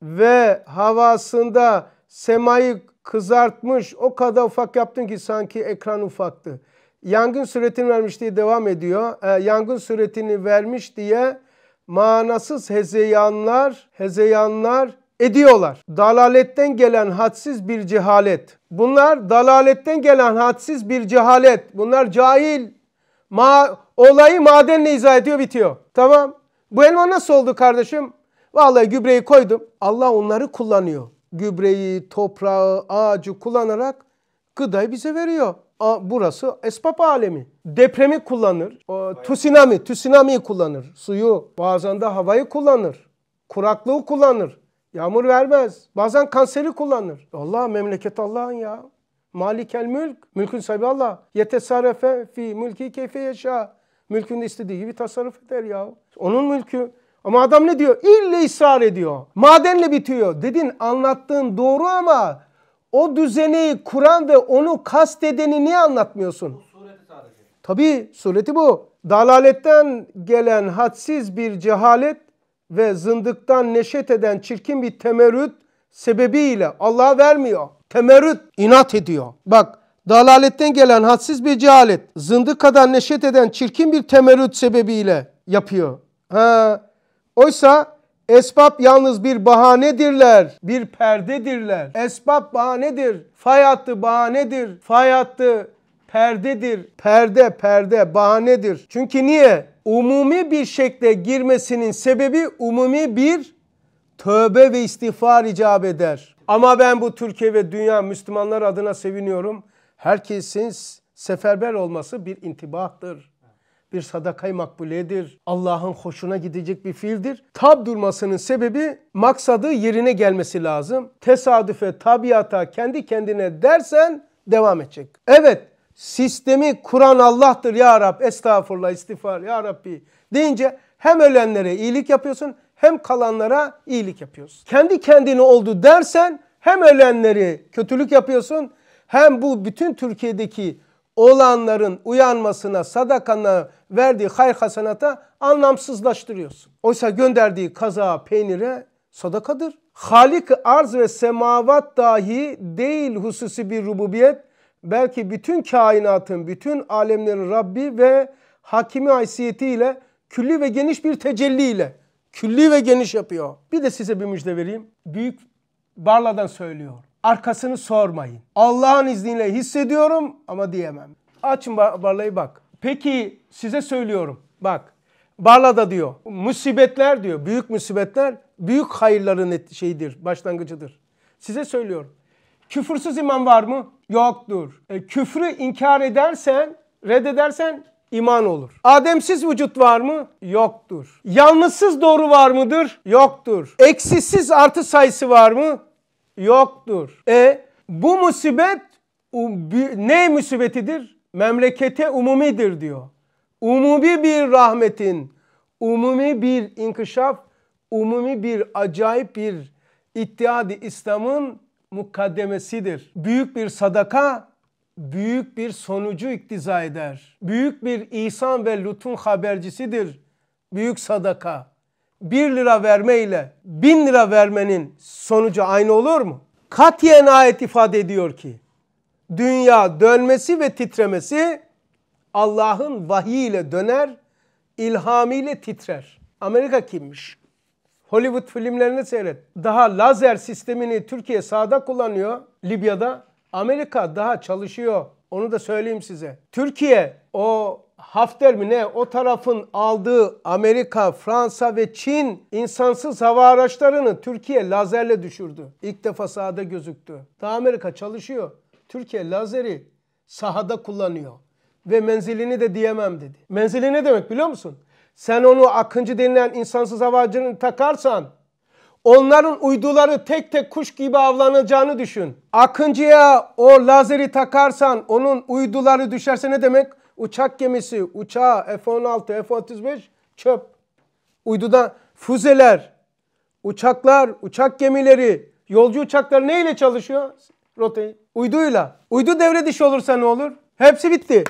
A: ve havasında semayı kızartmış. O kadar ufak yaptın ki sanki ekran ufaktı. Yangın suretini vermiş diye devam ediyor. E, yangın suretini vermiş diye manasız hezeyanlar, hezeyanlar ediyorlar. Dalaletten gelen hadsiz bir cehalet. Bunlar dalaletten gelen hadsiz bir cehalet. Bunlar cahil. Ma olayı madenle izah ediyor bitiyor. Tamam. Bu elma nasıl oldu kardeşim? Vallahi gübreyi koydum. Allah onları kullanıyor gübreyi, toprağı, ağacı kullanarak gıdayı bize veriyor. A, burası esbab alemi. Depremi kullanır, o, tsunami, tsunami'yi kullanır, suyu, bazen de havayı kullanır, kuraklığı kullanır, yağmur vermez, bazen kanseri kullanır. Allah memleket Allah'ın ya. Malik el mülk, mülkün sahibi Allah. Yetesarrefe fi mülki keyfe yaşa. Mülkünü istediği gibi tasarruf eder ya. Onun mülkü ama adam ne diyor? İlle ısrar ediyor. Madenle bitiyor. Dedin anlattığın doğru ama o düzeni kuran ve onu kastedeni niye anlatmıyorsun? Sureti Tabii sureti bu. Dalaletten gelen hadsiz bir cehalet ve zındıktan neşet eden çirkin bir temerrüt sebebiyle Allah vermiyor. Temerrüt inat ediyor. Bak dalaletten gelen hadsiz bir cehalet zındıkadan neşet eden çirkin bir temerrüt sebebiyle yapıyor. Ha, Oysa esbab yalnız bir bahanedirler, bir perdedirler. Esbab bahanedir, fay hattı bahanedir, fay hattı perdedir. Perde, perde, bahanedir. Çünkü niye? Umumi bir şekle girmesinin sebebi umumi bir tövbe ve istiğfar icap eder. Ama ben bu Türkiye ve dünya Müslümanlar adına seviniyorum. Herkesin seferber olması bir intibahtır bir sadakay makbuledir. Allah'ın hoşuna gidecek bir fiildir. Tab durmasının sebebi maksadı yerine gelmesi lazım. Tesadüfe, tabiata, kendi kendine dersen devam edecek. Evet sistemi kuran Allah'tır ya Rab estağfurullah istiğfar ya Rabbi deyince hem ölenlere iyilik yapıyorsun hem kalanlara iyilik yapıyorsun. Kendi kendine oldu dersen hem ölenleri kötülük yapıyorsun hem bu bütün Türkiye'deki olanların uyanmasına, sadakana verdiği hayır hasenata anlamsızlaştırıyorsun. Oysa gönderdiği kaza, peynire sadakadır. halik arz ve semavat dahi değil hususi bir rububiyet. Belki bütün kainatın, bütün alemlerin Rabbi ve hakimi haysiyetiyle külli ve geniş bir tecelliyle külli ve geniş yapıyor. Bir de size bir müjde vereyim. Büyük Barla'dan söylüyor. Arkasını sormayın. Allah'ın izniyle hissediyorum ama diyemem. Açın bar barlayı bak. Peki size söylüyorum. Bak Barla da diyor musibetler diyor büyük musibetler büyük hayırların şeyidir başlangıcıdır. Size söylüyorum. Küfürsüz iman var mı? Yoktur. E, küfrü inkar edersen reddedersen iman olur. Ademsiz vücut var mı? Yoktur. Yalnızsız doğru var mıdır? Yoktur. Eksisiz artı sayısı var mı? yoktur. E bu musibet ne musibetidir? Memlekete umumidir diyor. Umumi bir rahmetin, umumi bir inkişaf, umumi bir acayip bir ittihadi İslam'ın mukaddemesidir. Büyük bir sadaka büyük bir sonucu iktiza eder. Büyük bir ihsan ve lütfun habercisidir. Büyük sadaka. 1 lira verme ile 1000 lira vermenin sonucu aynı olur mu? Katiyen ayet ifade ediyor ki dünya dönmesi ve titremesi Allah'ın vahiyiyle döner, ilhamiyle titrer. Amerika kimmiş? Hollywood filmlerini seyret. Daha lazer sistemini Türkiye sağda kullanıyor Libya'da. Amerika daha çalışıyor. Onu da söyleyeyim size. Türkiye o Hafter mi ne o tarafın aldığı Amerika, Fransa ve Çin insansız hava araçlarını Türkiye lazerle düşürdü. İlk defa sahada gözüktü. Daha Amerika çalışıyor. Türkiye lazeri sahada kullanıyor. Ve menzilini de diyemem dedi. Menzili ne demek biliyor musun? Sen onu Akıncı denilen insansız hava aracını takarsan onların uyduları tek tek kuş gibi avlanacağını düşün. Akıncı'ya o lazeri takarsan onun uyduları düşerse ne demek? Uçak gemisi, uçağı, F-16, F-35 çöp. Uyduda füzeler, uçaklar, uçak gemileri, yolcu uçakları neyle çalışıyor? Rotayı. Uyduyla. Uydu devre dışı olursa ne olur? Hepsi bitti.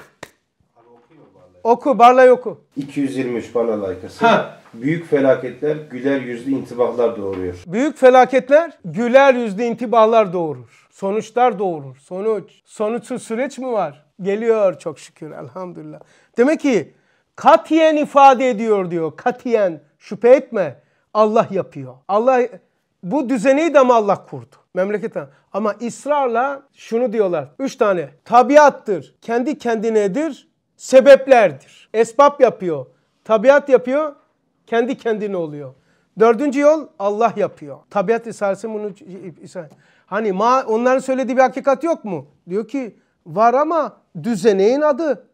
B: Oku, barlay oku. 223 barla layıkası. Ha. Büyük felaketler güler yüzlü intibahlar doğuruyor.
A: Büyük felaketler güler yüzlü intibahlar doğurur. Sonuçlar doğurur. Sonuç. Sonuçsuz süreç mi var? Geliyor çok şükür elhamdülillah. Demek ki katiyen ifade ediyor diyor. Katiyen şüphe etme Allah yapıyor. Allah bu düzeni de mi Allah kurdu? Memleket ama ısrarla şunu diyorlar. Üç tane tabiattır, kendi kendinedir, sebeplerdir. Esbab yapıyor, tabiat yapıyor, kendi kendine oluyor. Dördüncü yol Allah yapıyor. Tabiat isaresi bunu isar. Hani ma, onların söylediği bir hakikat yok mu? Diyor ki Var ama düzeneğin adı.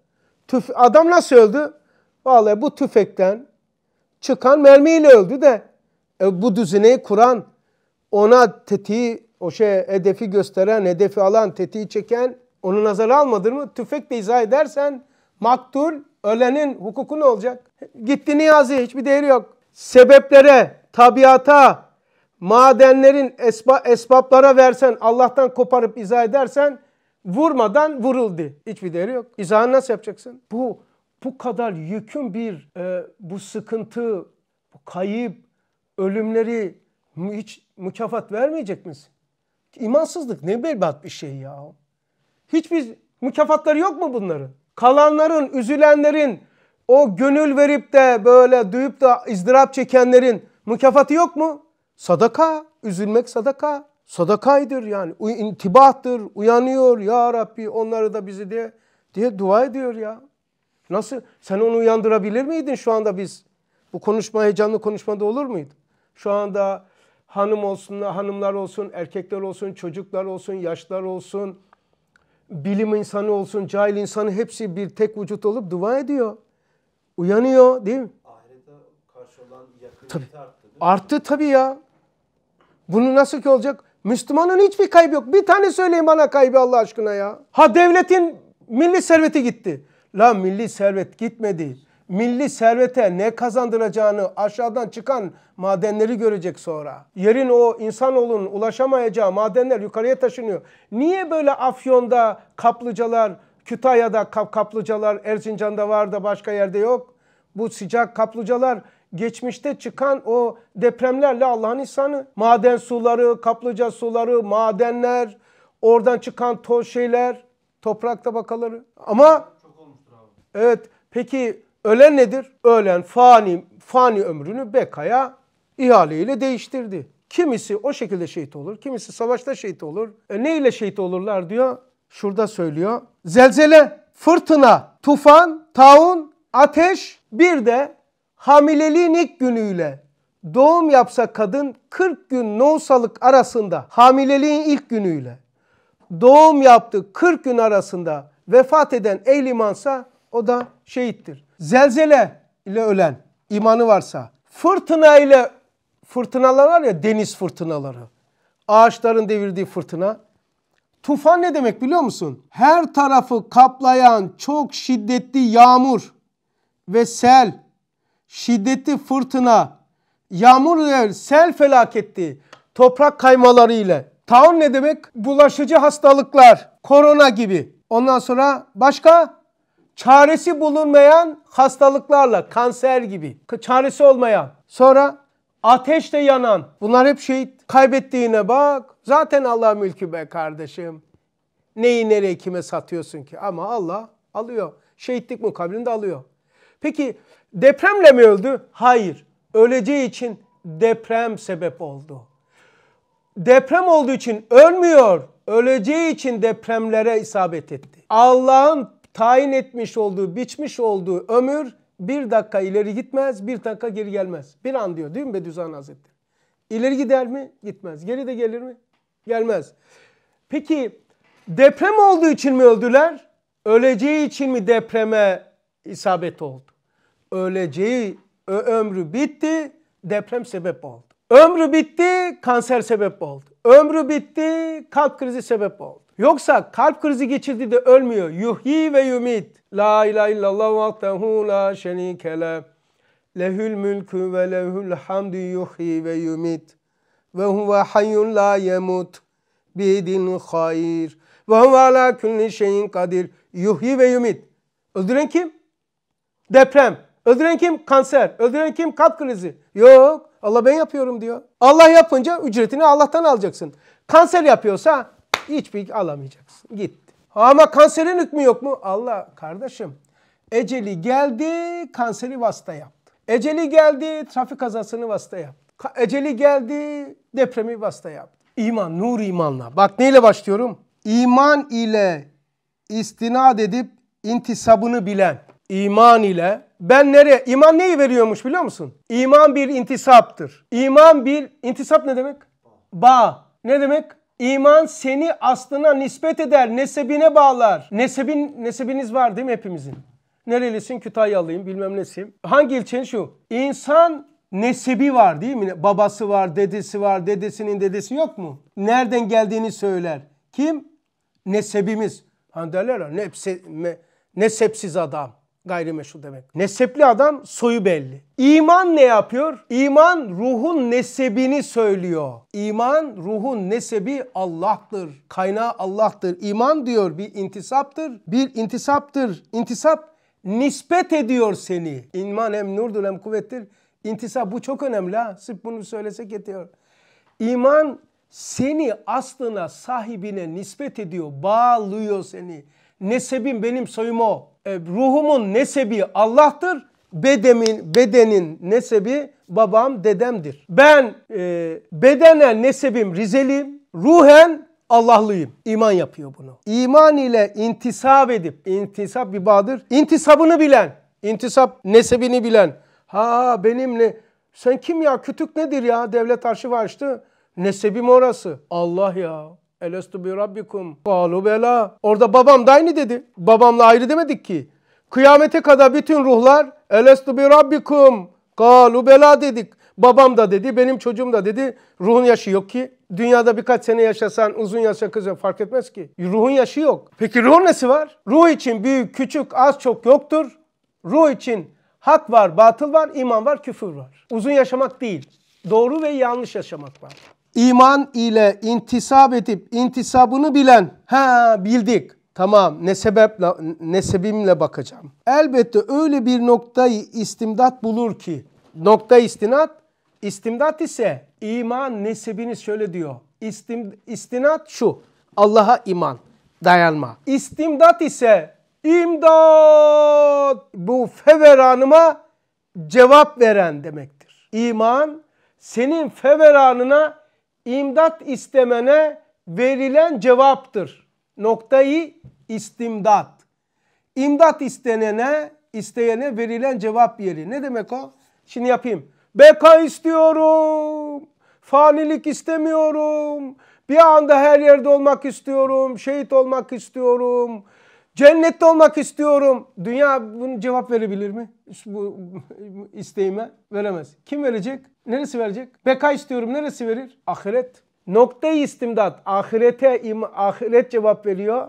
A: Tüf Adam nasıl öldü? Vallahi bu tüfekten çıkan mermiyle öldü de e, bu düzeneği kuran, ona tetiği, o şey hedefi gösteren, hedefi alan, tetiği çeken onu nazara almadın mı? Tüfekle izah edersen maktul ölenin hukuku ne olacak? Gitti Niyazi hiçbir değeri yok. Sebeplere, tabiata, madenlerin esba, esbablara versen, Allah'tan koparıp izah edersen Vurmadan vuruldu. Hiçbir değeri yok. İzahını nasıl yapacaksın? Bu bu kadar yükün bir e, bu sıkıntı, bu kayıp, ölümleri hiç mükafat vermeyecek misin? İmansızlık ne berbat bir şey ya. Hiçbir mükafatları yok mu bunların? Kalanların, üzülenlerin, o gönül verip de böyle duyup da izdirap çekenlerin mükafatı yok mu? Sadaka, üzülmek sadaka sadakaydır yani intibahtır uyanıyor ya Rabbi onları da bizi diye diye dua ediyor ya. Nasıl sen onu uyandırabilir miydin şu anda biz? Bu konuşma heyecanlı konuşmada olur muydu? Şu anda hanım olsun, hanımlar olsun, erkekler olsun, çocuklar olsun, yaşlar olsun, bilim insanı olsun, cahil insanı hepsi bir tek vücut olup dua ediyor. Uyanıyor değil mi? Ahirete karşı olan yakınlık arttı. Arttı tabii ya. Bunu nasıl ki olacak? Müslümanın hiçbir kaybı yok. Bir tane söyleyin bana kaybı Allah aşkına ya. Ha devletin milli serveti gitti. La milli servet gitmedi. Milli servete ne kazandıracağını aşağıdan çıkan madenleri görecek sonra. Yerin o insanoğlunun ulaşamayacağı madenler yukarıya taşınıyor. Niye böyle Afyon'da kaplıcalar, Kütahya'da kap kaplıcalar, Erzincan'da var da başka yerde yok? Bu sıcak kaplıcalar geçmişte çıkan o depremlerle Allah'ın insanı maden suları, kaplıca suları, madenler, oradan çıkan toz şeyler, toprak tabakaları. Ama Evet. Peki ölen nedir? Ölen fani fani ömrünü bekaya ihaleyle değiştirdi. Kimisi o şekilde şehit olur, kimisi savaşta şehit olur. E ne ile şehit olurlar diyor? Şurada söylüyor. Zelzele, fırtına, tufan, taun, ateş, bir de hamileliğin ilk günüyle doğum yapsa kadın 40 gün nohusalık arasında hamileliğin ilk günüyle doğum yaptı 40 gün arasında vefat eden ey imansa o da şehittir. Zelzele ile ölen imanı varsa fırtına ile fırtınalar var ya deniz fırtınaları ağaçların devirdiği fırtına tufan ne demek biliyor musun? Her tarafı kaplayan çok şiddetli yağmur ve sel şiddetli fırtına, yağmur ve sel felaketti, toprak kaymaları ile. Taun ne demek? Bulaşıcı hastalıklar, korona gibi. Ondan sonra başka? Çaresi bulunmayan hastalıklarla, kanser gibi. Çaresi olmayan. Sonra ateşte yanan. Bunlar hep şehit. Kaybettiğine bak. Zaten Allah mülkü be kardeşim. Neyi nereye kime satıyorsun ki? Ama Allah alıyor. Şehitlik mukabilinde alıyor. Peki Depremle mi öldü? Hayır. Öleceği için deprem sebep oldu. Deprem olduğu için ölmüyor. Öleceği için depremlere isabet etti. Allah'ın tayin etmiş olduğu, biçmiş olduğu ömür bir dakika ileri gitmez, bir dakika geri gelmez. Bir an diyor değil mi Bediüzzaman Hazretleri? İleri gider mi? Gitmez. Geri de gelir mi? Gelmez. Peki deprem olduğu için mi öldüler? Öleceği için mi depreme isabet oldu? öleceği ömrü bitti, deprem sebep oldu. Ömrü bitti, kanser sebep oldu. Ömrü bitti, kalp krizi sebep oldu. Yoksa kalp krizi geçirdi de ölmüyor. Yuhyi ve yumit. La ilahe illallah vahdehu la şerike le. Lehül mülkü ve lehül hamdü yuhyi ve yumit. Ve huve hayyun la yemut. Bidin hayir. Ve huve ala külli şeyin kadir. Yuhyi ve yumit. Öldüren kim? Deprem. Öldüren kim? Kanser. Öldüren kim? Kalp krizi. Yok. Allah ben yapıyorum diyor. Allah yapınca ücretini Allah'tan alacaksın. Kanser yapıyorsa hiçbir alamayacaksın. Gitti. Ama kanserin hükmü yok mu? Allah kardeşim. Eceli geldi, kanseri vasıta yaptı. Eceli geldi, trafik kazasını vasıta yaptı. Eceli geldi, depremi vasıta yaptı. İman, nur imanla. Bak neyle başlıyorum? İman ile istinad edip intisabını bilen. İman ile ben nereye? İman neyi veriyormuş biliyor musun? İman bir intisaptır. İman bir intisap ne demek? Bağ. Ne demek? İman seni aslına nispet eder, nesebine bağlar. Nesebin, nesebiniz var değil mi hepimizin? Nerelisin? Kütahyalıyım, bilmem nesiyim. Hangi ilçen şu? İnsan nesebi var değil mi? Babası var, dedesi var, dedesinin dedesi yok mu? Nereden geldiğini söyler. Kim? Nesebimiz. Hani derler ya, nesepsiz adam gayrimeşru demek. Nesepli adam soyu belli. İman ne yapıyor? İman ruhun nesebini söylüyor. İman ruhun nesebi Allah'tır. Kaynağı Allah'tır. İman diyor bir intisaptır. Bir intisaptır. İntisap nispet ediyor seni. İman hem nurdur hem kuvvettir. İntisap bu çok önemli ha. Sırf bunu söylesek yetiyor. İman seni aslına sahibine nispet ediyor. Bağlıyor seni. Nesebim benim soyum o. E, ruhumun nesebi Allah'tır. Bedemin, bedenin nesebi babam, dedemdir. Ben e, bedenen nesebim Rizeliyim, ruhen Allahlıyım. İman yapıyor bunu. İman ile intisap edip, intisap bir bağdır. İntisabını bilen, intisap nesebini bilen. Ha benimle, sen kim ya kütük nedir ya devlet arşivi açtı. Nesebim orası. Allah ya. Elestu bi rabbikum. Kalu bela. Orada babam da aynı dedi. Babamla ayrı demedik ki. Kıyamete kadar bütün ruhlar Elestu bi rabbikum. Kalu bela dedik. Babam da dedi, benim çocuğum da dedi. Ruhun yaşı yok ki. Dünyada birkaç sene yaşasan, uzun yaşa kızın fark etmez ki. Ruhun yaşı yok. Peki ruhun nesi var? Ruh için büyük, küçük, az çok yoktur. Ruh için hak var, batıl var, iman var, küfür var. Uzun yaşamak değil. Doğru ve yanlış yaşamak var iman ile intisap edip intisabını bilen ha bildik Tamam ne sebeple ne sebimle bakacağım. Elbette öyle bir noktayı istimdat bulur ki nokta istinat istimdat ise iman nesebini şöyle diyor. İstim, istinat şu Allah'a iman dayanma. istimdat ise imdat bu feveranıma cevap veren demektir. iman senin feveranına imdat istemene verilen cevaptır. Noktayı istimdat. İmdat istenene, isteyene verilen cevap yeri. Ne demek o? Şimdi yapayım. Beka istiyorum. Fanilik istemiyorum. Bir anda her yerde olmak istiyorum. Şehit olmak istiyorum. Cennette olmak istiyorum. Dünya bunu cevap verebilir mi? Bu isteğime veremez. Kim verecek? Neresi verecek? Beka istiyorum. Neresi verir? Ahiret. Noktayı istimdat. Ahirete im ahiret cevap veriyor.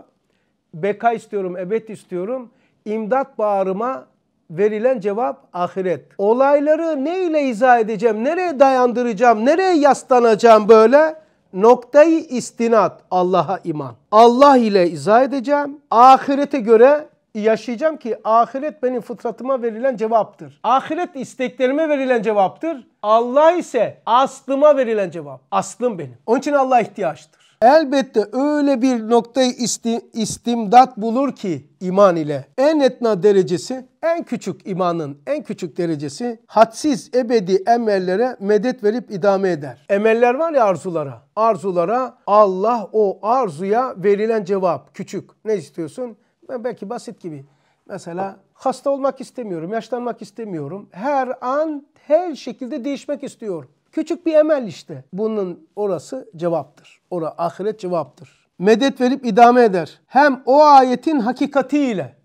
A: Beka istiyorum, ebed istiyorum. İmdat bağrıma verilen cevap ahiret. Olayları ne ile izah edeceğim? Nereye dayandıracağım? Nereye yaslanacağım böyle? noktayı istinat Allah'a iman. Allah ile izah edeceğim. Ahirete göre yaşayacağım ki ahiret benim fıtratıma verilen cevaptır. Ahiret isteklerime verilen cevaptır. Allah ise aslıma verilen cevap. Aslım benim. Onun için Allah ihtiyaçtır. Elbette öyle bir noktayı isti, istimdat bulur ki iman ile. En etna derecesi, en küçük imanın en küçük derecesi hadsiz ebedi emellere medet verip idame eder. Emeller var ya arzulara. Arzulara Allah o arzuya verilen cevap küçük. Ne istiyorsun? Belki basit gibi. Mesela hasta olmak istemiyorum, yaşlanmak istemiyorum. Her an her şekilde değişmek istiyorum. Küçük bir emel işte. Bunun orası cevaptır. Ora ahiret cevaptır. Medet verip idame eder. Hem o ayetin hakikatiyle.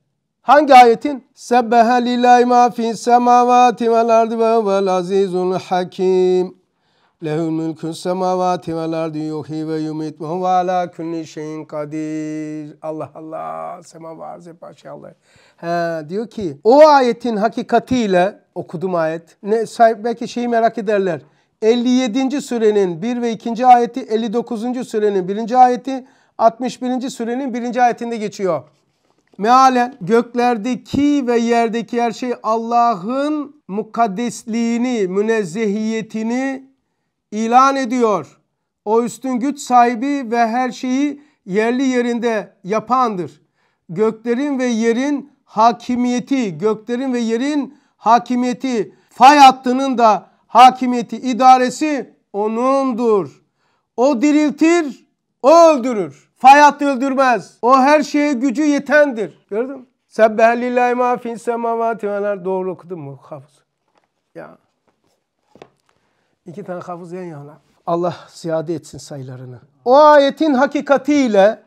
A: Hangi ayetin? Sebbehe lillahi ma fi semavati vel ardi ve vel azizul hakim. lehul mülkün semavati vel ardi yuhi ve yumit ve huve ala külli şeyin kadir. Allah Allah. Sema ve arz He, diyor ki o ayetin hakikatiyle okudum ayet. Ne, belki şeyi merak ederler. 57. surenin 1 ve 2. ayeti, 59. surenin 1. ayeti, 61. surenin 1. ayetinde geçiyor. Mealen göklerdeki ve yerdeki her şey Allah'ın mukaddesliğini, münezzehiyetini ilan ediyor. O üstün güç sahibi ve her şeyi yerli yerinde yapandır. Göklerin ve yerin hakimiyeti, göklerin ve yerin hakimiyeti fay hattının da hakimiyeti, idaresi O'nundur. O diriltir, O öldürür. Fayat öldürmez. O her şeye gücü yetendir. Gördün mü? Sebbehe lillahi ma fin semavati veler. Doğru okudun mu? Hafız. Ya. İki tane hafız yan yana. Allah ziyade etsin sayılarını. O ayetin hakikatiyle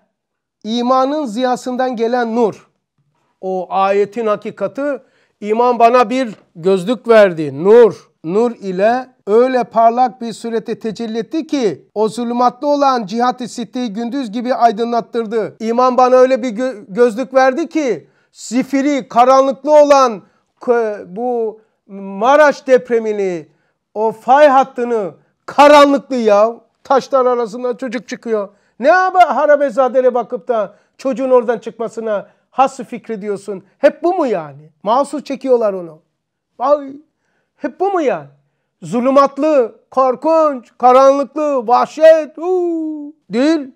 A: imanın ziyasından gelen nur. O ayetin hakikati iman bana bir gözlük verdi. Nur nur ile öyle parlak bir surete tecelli etti ki o zulümatlı olan cihat-ı sitteyi gündüz gibi aydınlattırdı. İman bana öyle bir gö gözlük verdi ki zifiri, karanlıklı olan bu Maraş depremini, o fay hattını karanlıklı ya taşlar arasında çocuk çıkıyor. Ne abi harabezadele bakıp da çocuğun oradan çıkmasına has fikri diyorsun. Hep bu mu yani? Mahsus çekiyorlar onu. Ay hep bu mu yani? Zulümatlı, korkunç, karanlıklı, vahşet. Uu, değil.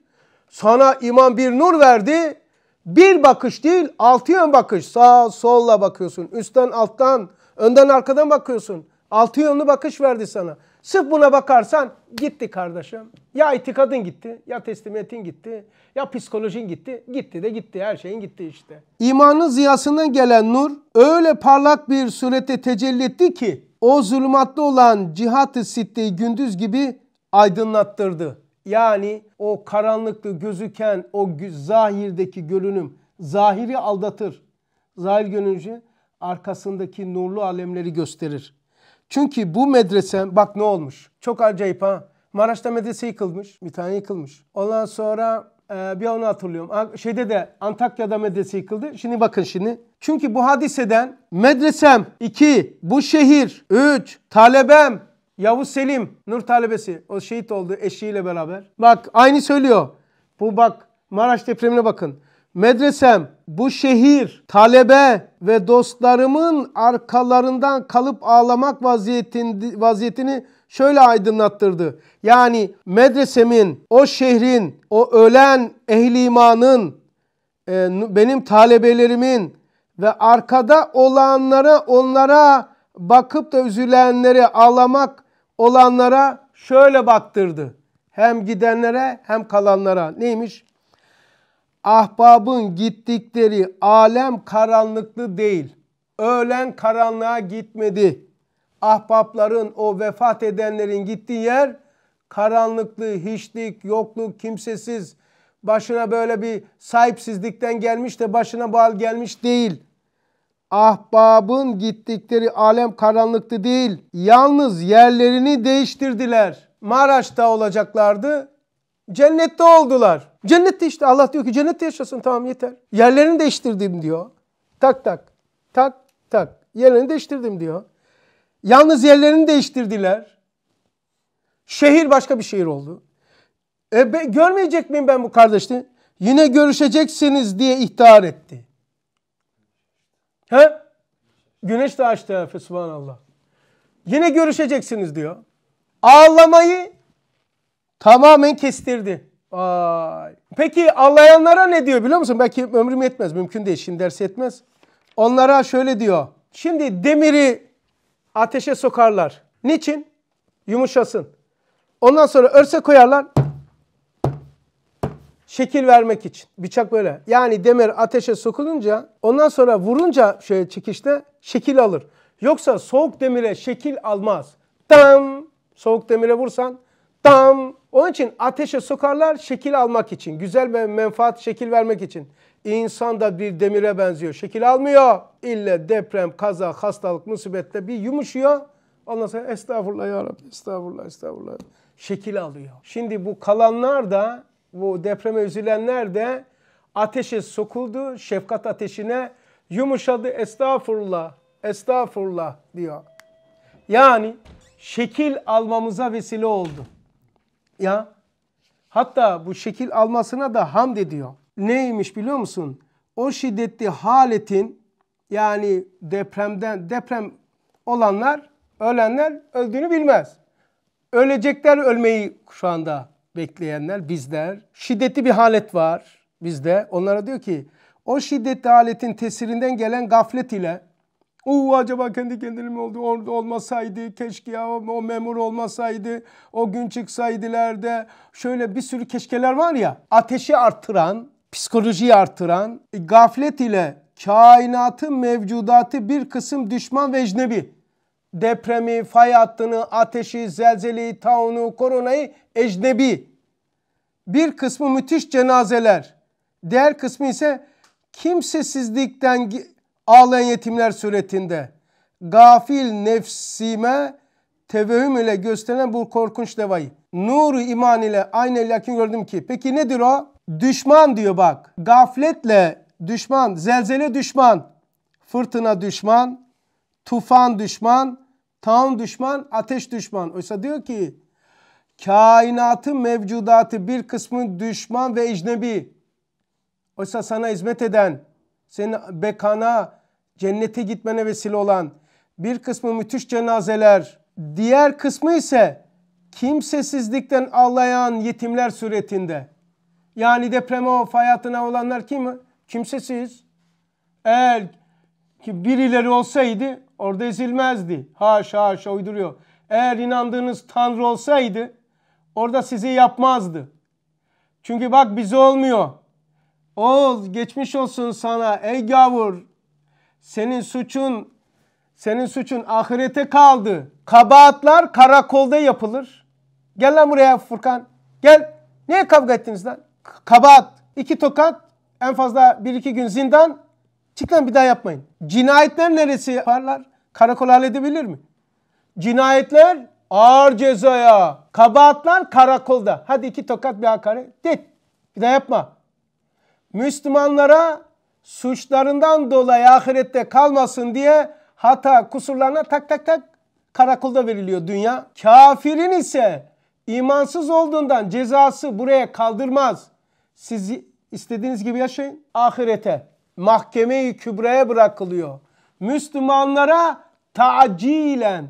A: Sana iman bir nur verdi. Bir bakış değil, altı yön bakış. Sağ solla bakıyorsun. Üstten alttan, önden arkadan bakıyorsun. Altı yönlü bakış verdi sana. Sırf buna bakarsan gitti kardeşim. Ya itikadın gitti, ya teslimiyetin gitti, ya psikolojin gitti. Gitti de gitti, her şeyin gitti işte. İmanın ziyasından gelen nur öyle parlak bir surette tecelli etti ki o zulümatlı olan cihat-ı sitteyi gündüz gibi aydınlattırdı. Yani o karanlıklı gözüken o zahirdeki görünüm zahiri aldatır. Zahir görünüşü arkasındaki nurlu alemleri gösterir. Çünkü bu medrese bak ne olmuş. Çok acayip ha. Maraş'ta medrese yıkılmış. Bir tane yıkılmış. Ondan sonra ee, bir onu hatırlıyorum. Şeyde de Antakya'da medrese yıkıldı. Şimdi bakın şimdi. Çünkü bu hadiseden medresem 2, bu şehir 3, talebem Yavuz Selim Nur talebesi o şehit oldu eşiyle beraber. Bak aynı söylüyor. Bu bak Maraş depremine bakın. Medresem, bu şehir, talebe ve dostlarımın arkalarından kalıp ağlamak vaziyetini, vaziyetini şöyle aydınlattırdı. Yani medresemin, o şehrin, o ölen ehli imanın, e, benim talebelerimin ve arkada olanlara, onlara bakıp da üzülenleri ağlamak olanlara şöyle baktırdı. Hem gidenlere hem kalanlara. Neymiş? Ahbabın gittikleri alem karanlıklı değil. Ölen karanlığa gitmedi.'' ahbapların o vefat edenlerin gittiği yer karanlıklı, hiçlik, yokluk, kimsesiz, başına böyle bir sahipsizlikten gelmiş de başına bal gelmiş değil. Ahbabın gittikleri alem karanlıktı değil. Yalnız yerlerini değiştirdiler. Maraş'ta olacaklardı. Cennette oldular. Cennette işte Allah diyor ki cennette yaşasın tamam yeter. Yerlerini değiştirdim diyor. Tak tak tak tak yerini değiştirdim diyor. Yalnız yerlerini değiştirdiler. Şehir başka bir şehir oldu. E, be, görmeyecek miyim ben bu kardeşini? Yine görüşeceksiniz diye ihtar etti. He? Güneş de açtı Efe subhanallah. Yine görüşeceksiniz diyor. Ağlamayı tamamen kestirdi. Ay. Peki ağlayanlara ne diyor biliyor musun? Belki ömrüm yetmez. Mümkün değil. Şimdi ders yetmez. Onlara şöyle diyor. Şimdi demiri ateşe sokarlar. Niçin? Yumuşasın. Ondan sonra örse koyarlar. Şekil vermek için. Bıçak böyle. Yani demir ateşe sokulunca ondan sonra vurunca şöyle çekişte şekil alır. Yoksa soğuk demire şekil almaz. Tam soğuk demire vursan tam. Onun için ateşe sokarlar şekil almak için. Güzel ve menfaat şekil vermek için. İnsan da bir demire benziyor. Şekil almıyor. İlle deprem, kaza, hastalık, musibette bir yumuşuyor. Ondan sonra estağfurullah ya Rabbi, estağfurullah, estağfurullah. Şekil alıyor. Şimdi bu kalanlar da, bu depreme üzülenler de ateşe sokuldu. Şefkat ateşine yumuşadı. Estağfurullah, estağfurullah diyor. Yani şekil almamıza vesile oldu. Ya hatta bu şekil almasına da hamd ediyor neymiş biliyor musun? O şiddetli haletin yani depremden deprem olanlar ölenler öldüğünü bilmez. Ölecekler ölmeyi şu anda bekleyenler bizler. Şiddetli bir halet var bizde. Onlara diyor ki o şiddetli haletin tesirinden gelen gaflet ile Uuu acaba kendi kendine mi oldu? Orada olmasaydı, keşke ya o, memur olmasaydı, o gün çıksaydılar da şöyle bir sürü keşkeler var ya. Ateşi artıran, psikolojiyi artıran, e, gaflet ile kainatı mevcudatı bir kısım düşman ve ecnebi depremi, fay hattını, ateşi, zelzeleyi, taunu, koronayı ecnebi. Bir kısmı müthiş cenazeler. Diğer kısmı ise kimsesizlikten ağlayan yetimler suretinde. Gafil nefsime tevehüm ile gösterilen bu korkunç devayı. Nuru iman ile aynı lakin gördüm ki. Peki nedir o? Düşman diyor bak. Gafletle düşman, zelzele düşman, fırtına düşman, tufan düşman, taun düşman, ateş düşman. Oysa diyor ki kainatı mevcudatı bir kısmı düşman ve icnebi. Oysa sana hizmet eden, senin bekana, cennete gitmene vesile olan bir kısmı müthiş cenazeler, diğer kısmı ise kimsesizlikten ağlayan yetimler suretinde. Yani depreme o fay olanlar kim? Kimsesiz. Eğer ki birileri olsaydı orada ezilmezdi. haş haş uyduruyor. Eğer inandığınız Tanrı olsaydı orada sizi yapmazdı. Çünkü bak bize olmuyor. Oğul geçmiş olsun sana ey gavur. Senin suçun senin suçun ahirete kaldı. Kabahatlar karakolda yapılır. Gel lan buraya Furkan. Gel. Niye kavga ettiniz lan? Kabat iki tokat, en fazla bir iki gün zindan. Çıkın bir daha yapmayın. Cinayetler neresi yaparlar? Karakol halledebilir mi? Cinayetler ağır cezaya. Kabahatlar karakolda. Hadi iki tokat bir hakaret. Dit. Bir daha yapma. Müslümanlara suçlarından dolayı ahirette kalmasın diye hata kusurlarına tak tak tak karakolda veriliyor dünya. Kafirin ise imansız olduğundan cezası buraya kaldırmaz. Siz istediğiniz gibi yaşayın. Ahirete, Mahkemeyi kübreye bırakılıyor. Müslümanlara tacilen,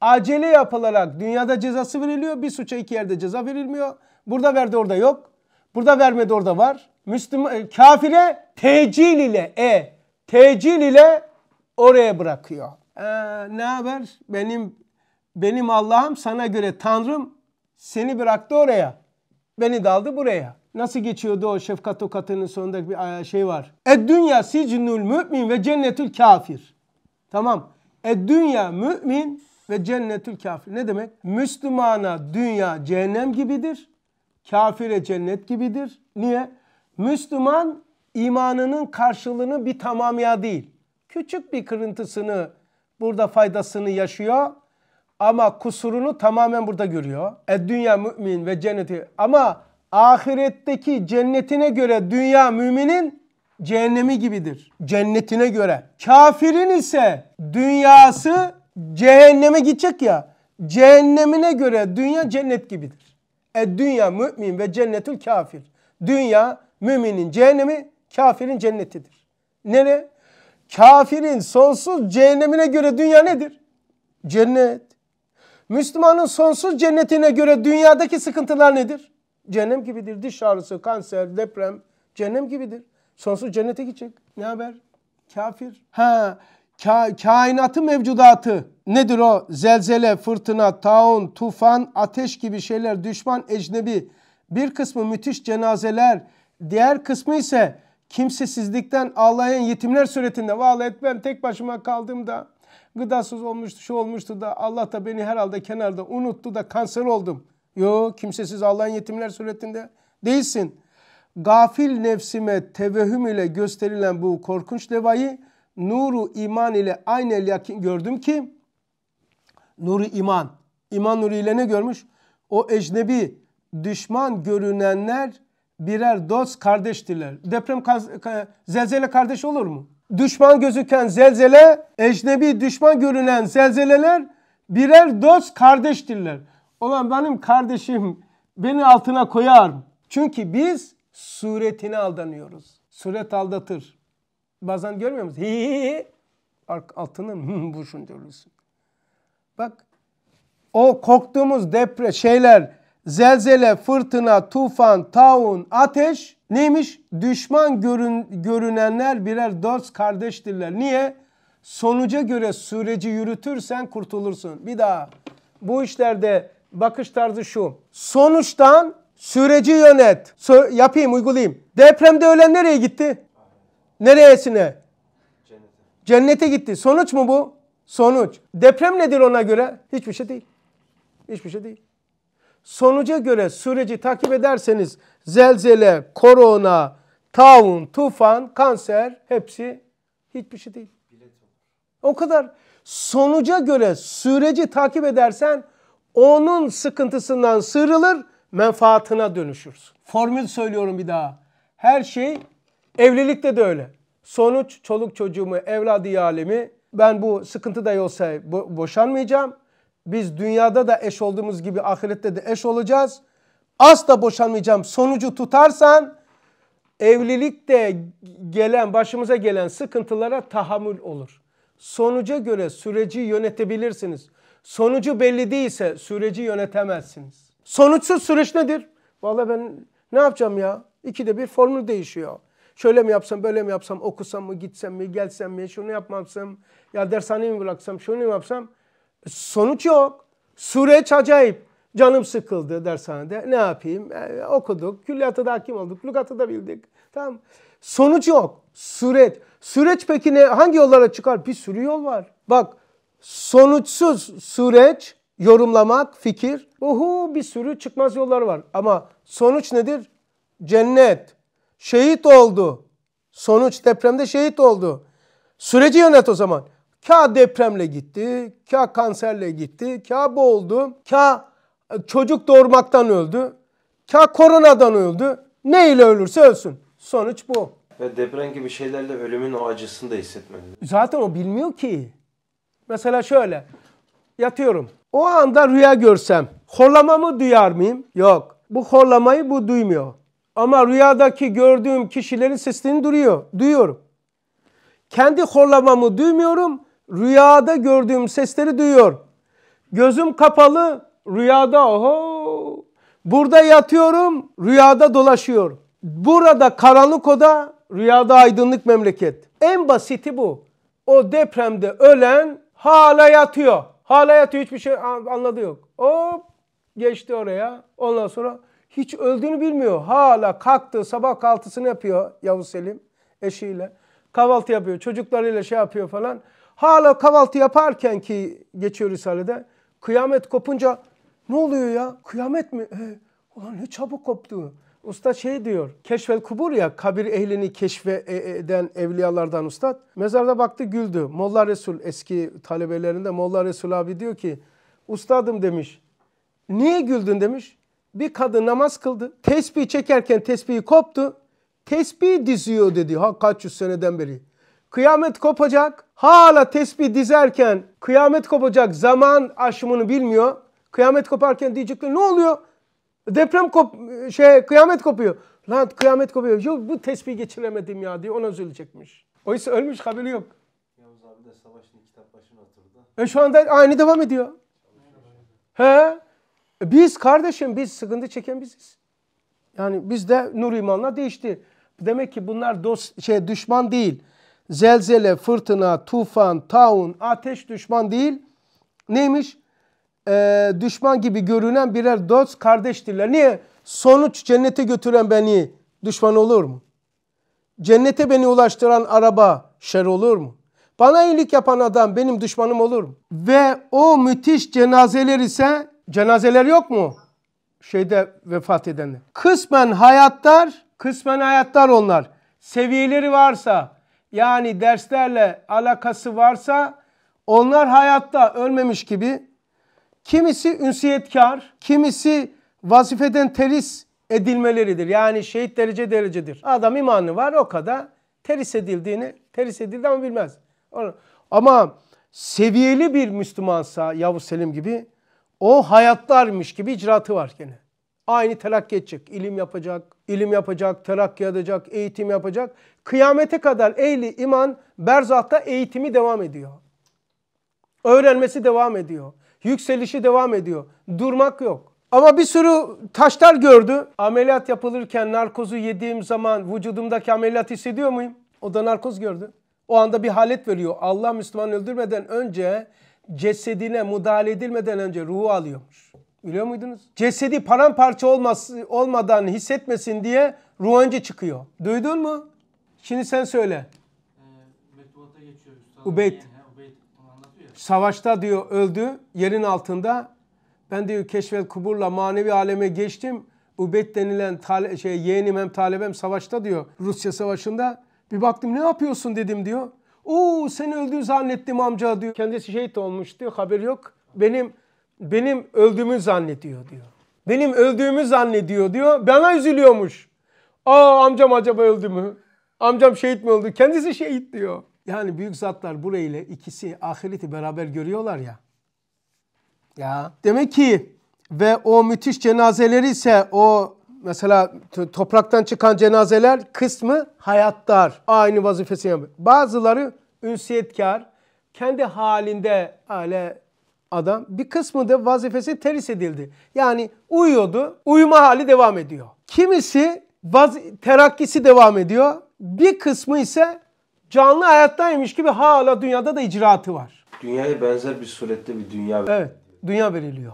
A: acele yapılarak dünyada cezası veriliyor. Bir suça iki yerde ceza verilmiyor. Burada verdi orada yok. Burada vermedi orada var. Müslüman e, kafire tecil ile e tecil ile oraya bırakıyor. Ee, ne haber? Benim benim Allah'ım sana göre Tanrım seni bıraktı oraya. Beni daldı buraya. Nasıl geçiyordu o şefkat tokatının sonundaki bir şey var. Ed dünya sicnul mümin ve cennetül kafir. Tamam. Ed dünya mümin ve cennetül kafir. Ne demek? Müslümana dünya cehennem gibidir. Kafire cennet gibidir. Niye? Müslüman imanının karşılığını bir tamamya değil. Küçük bir kırıntısını burada faydasını yaşıyor ama kusurunu tamamen burada görüyor. Ed dünya mümin ve cenneti ama ahiretteki cennetine göre dünya müminin cehennemi gibidir. Cennetine göre. Kafirin ise dünyası cehenneme gidecek ya. Cehennemine göre dünya cennet gibidir. E dünya mümin ve cennetül kafir. Dünya müminin cehennemi, kafirin cennetidir. Nere? Kafirin sonsuz cehennemine göre dünya nedir? Cennet. Müslümanın sonsuz cennetine göre dünyadaki sıkıntılar nedir? Cehennem gibidir. Diş ağrısı, kanser, deprem cehennem gibidir. Sonsuz cennete gidecek. Ne haber? Kafir. Ha, ka kainatı mevcudatı. Nedir o? Zelzele, fırtına, taun, tufan, ateş gibi şeyler, düşman, ecnebi. Bir kısmı müthiş cenazeler, diğer kısmı ise kimsesizlikten ağlayan yetimler suretinde. Vallahi ben tek başıma kaldığımda gıdasız olmuştu, şu olmuştu da Allah da beni herhalde kenarda unuttu da kanser oldum.'' Yok kimsesiz Allah'ın yetimler suretinde değilsin. Gafil nefsime tevehüm ile gösterilen bu korkunç devayı nuru iman ile aynel yakin gördüm ki nuru iman. İman nuru ile ne görmüş? O ecnebi düşman görünenler birer dost kardeştirler. Deprem zelzele kardeş olur mu? Düşman gözüken zelzele, ecnebi düşman görünen zelzeleler birer dost kardeştirler olan benim kardeşim beni altına koyar. Çünkü biz suretine aldanıyoruz. Suret aldatır. Bazen görmüyor musun? Hi hi altını burşun hmm diyorsun. Bak o korktuğumuz depre şeyler zelzele, fırtına, tufan, taun, ateş neymiş? Düşman görün, görünenler birer dost kardeştirler. Niye? Sonuca göre süreci yürütürsen kurtulursun. Bir daha bu işlerde bakış tarzı şu. Sonuçtan süreci yönet. So yapayım, uygulayayım. Depremde ölen nereye gitti? Neresine? Cennete. Cennete gitti. Sonuç mu bu? Sonuç. Deprem nedir ona göre? Hiçbir şey değil. Hiçbir şey değil. Sonuca göre süreci takip ederseniz zelzele, korona, taun, tufan, kanser hepsi hiçbir şey değil. O kadar. Sonuca göre süreci takip edersen onun sıkıntısından sıyrılır, menfaatına dönüşürsün. Formül söylüyorum bir daha. Her şey evlilikte de öyle. Sonuç çoluk çocuğumu, evladı alemi ben bu sıkıntı da olsa boşanmayacağım. Biz dünyada da eş olduğumuz gibi ahirette de eş olacağız. Asla boşanmayacağım. Sonucu tutarsan evlilikte gelen başımıza gelen sıkıntılara tahammül olur. Sonuca göre süreci yönetebilirsiniz. Sonucu belli değilse süreci yönetemezsiniz. Sonuçsuz süreç nedir? Vallahi ben ne yapacağım ya? İkide bir formül değişiyor. Şöyle mi yapsam, böyle mi yapsam, okusam mı, gitsem mi, gelsem mi, şunu yapmamsam, ya dershaneyi mi bıraksam, şunu mu yapsam? E, sonuç yok. Süreç acayip. Canım sıkıldı dershanede. Ne yapayım? E, okuduk. Külliyata da hakim olduk. Lügatı da bildik. Tamam. Sonuç yok. Süreç. Süreç peki ne? Hangi yollara çıkar? Bir sürü yol var. Bak sonuçsuz süreç, yorumlamak, fikir, uhu bir sürü çıkmaz yollar var. Ama sonuç nedir? Cennet. Şehit oldu. Sonuç depremde şehit oldu. Süreci yönet o zaman. Ka depremle gitti, ka kanserle gitti, ka boğuldu, ka e, çocuk doğurmaktan öldü, ka koronadan öldü. Ne ile ölürse ölsün.
B: Sonuç bu. Ve deprem gibi şeylerle ölümün o acısını da hissetmedi.
A: Zaten o bilmiyor ki. Mesela şöyle. Yatıyorum. O anda rüya görsem horlamamı duyar mıyım? Yok. Bu horlamayı bu duymuyor. Ama rüyadaki gördüğüm kişilerin seslerini duruyor, duyuyorum. Kendi horlamamı duymuyorum, rüyada gördüğüm sesleri duyuyor. Gözüm kapalı, rüyada oho. Burada yatıyorum, rüyada dolaşıyorum. Burada karanlık oda, rüyada aydınlık memleket. En basiti bu. O depremde ölen Hala yatıyor. Hala yatıyor hiçbir şey anladı yok. Hop geçti oraya. Ondan sonra hiç öldüğünü bilmiyor. Hala kalktı sabah kahvaltısını yapıyor Yavuz Selim eşiyle. Kahvaltı yapıyor çocuklarıyla şey yapıyor falan. Hala kahvaltı yaparken ki geçiyor Risale'de. Kıyamet kopunca ne oluyor ya? Kıyamet mi? E, ulan ne çabuk koptu. Usta şey diyor, keşfel kubur ya, kabir ehlini keşfeden e, e, evliyalardan ustad. Mezarda baktı güldü. Molla Resul eski talebelerinde Molla Resul abi diyor ki, ustadım demiş, niye güldün demiş. Bir kadın namaz kıldı, tesbih çekerken tesbihi koptu, tesbih diziyor dedi. Ha kaç yüz seneden beri. Kıyamet kopacak, hala tesbih dizerken kıyamet kopacak zaman aşımını bilmiyor. Kıyamet koparken diyecekler ne oluyor? Deprem kop şey kıyamet kopuyor. Lan kıyamet kopuyor. Yok bu tesbih geçiremedim ya diye ona üzülecekmiş. Oysa ölmüş haberi yok. Yavuz abi de savaşın kitap başına oturdu. E şu anda aynı devam ediyor. He? Biz kardeşim biz sıkıntı çeken biziz. Yani biz de nur imanla değişti. Demek ki bunlar dost şey düşman değil. Zelzele, fırtına, tufan, taun, ateş düşman değil. Neymiş? e, düşman gibi görünen birer dost kardeştirler. Niye? Sonuç cennete götüren beni düşman olur mu? Cennete beni ulaştıran araba şer olur mu? Bana iyilik yapan adam benim düşmanım olur mu? Ve o müthiş cenazeler ise cenazeler yok mu? Şeyde vefat edenler. Kısmen hayatlar, kısmen hayatlar onlar. Seviyeleri varsa yani derslerle alakası varsa onlar hayatta ölmemiş gibi Kimisi ünsiyetkar, kimisi vazifeden teris edilmeleridir. Yani şehit derece derecedir. Adam imanı var o kadar. Teris edildiğini, teris edildi ama bilmez. Ama seviyeli bir Müslümansa Yavuz Selim gibi o hayatlarmış gibi icraatı var gene. Aynı telakki edecek. ilim yapacak, ilim yapacak, telakki edecek, eğitim yapacak. Kıyamete kadar ehli iman berzahta eğitimi devam ediyor. Öğrenmesi devam ediyor. Yükselişi devam ediyor. Durmak yok. Ama bir sürü taşlar gördü. Ameliyat yapılırken narkozu yediğim zaman vücudumdaki ameliyat hissediyor muyum? O da narkoz gördü. O anda bir halet veriyor. Allah Müslüman öldürmeden önce cesedine müdahale edilmeden önce ruhu alıyormuş. Biliyor muydunuz? Cesedi paramparça olması, olmadan hissetmesin diye ruh önce çıkıyor. Duydun mu? Şimdi sen söyle. E, Ubeyt savaşta diyor öldü yerin altında. Ben diyor keşfel kuburla manevi aleme geçtim. ubet denilen tale, şey, yeğenim hem talebem savaşta diyor Rusya savaşında. Bir baktım ne yapıyorsun dedim diyor. Oo sen öldüğünü zannettim amca diyor. Kendisi şehit olmuş diyor haber yok. Benim benim öldüğümü zannediyor diyor. Benim öldüğümü zannediyor diyor. Bana üzülüyormuş. Aa amcam acaba öldü mü? Amcam şehit mi öldü? Kendisi şehit diyor. Yani büyük zatlar burayla ikisi ahireti beraber görüyorlar ya. Ya demek ki ve o müthiş cenazeleri ise o mesela topraktan çıkan cenazeler kısmı hayattar. Aynı vazifesini yapıyor. Bazıları ünsiyetkar, kendi halinde öyle adam. Bir kısmı da vazifesi teris edildi. Yani uyuyordu, uyuma hali devam ediyor. Kimisi vaz terakkisi devam ediyor. Bir kısmı ise canlı hayattaymış gibi hala dünyada da icraatı var.
B: Dünyaya benzer bir surette bir dünya
A: veriliyor. Evet, dünya veriliyor.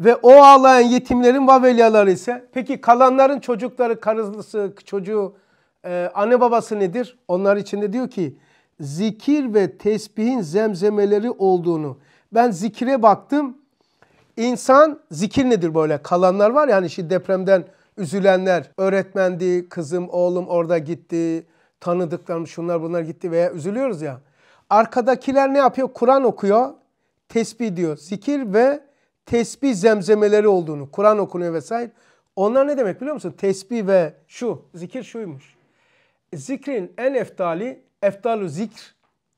A: Ve o ağlayan yetimlerin vavelyaları ise, peki kalanların çocukları, karısı, çocuğu, e, anne babası nedir? Onlar için de diyor ki, zikir ve tesbihin zemzemeleri olduğunu. Ben zikire baktım. İnsan, zikir nedir böyle? Kalanlar var ya hani şimdi depremden üzülenler. Öğretmendi, kızım, oğlum orada gitti, tanıdıklarım şunlar bunlar gitti veya üzülüyoruz ya. Arkadakiler ne yapıyor? Kur'an okuyor, tesbih diyor. Zikir ve tesbih zemzemeleri olduğunu, Kur'an okunuyor vesaire. Onlar ne demek biliyor musun? Tesbih ve şu, zikir şuymuş. Zikrin en eftali, eftalu zikr,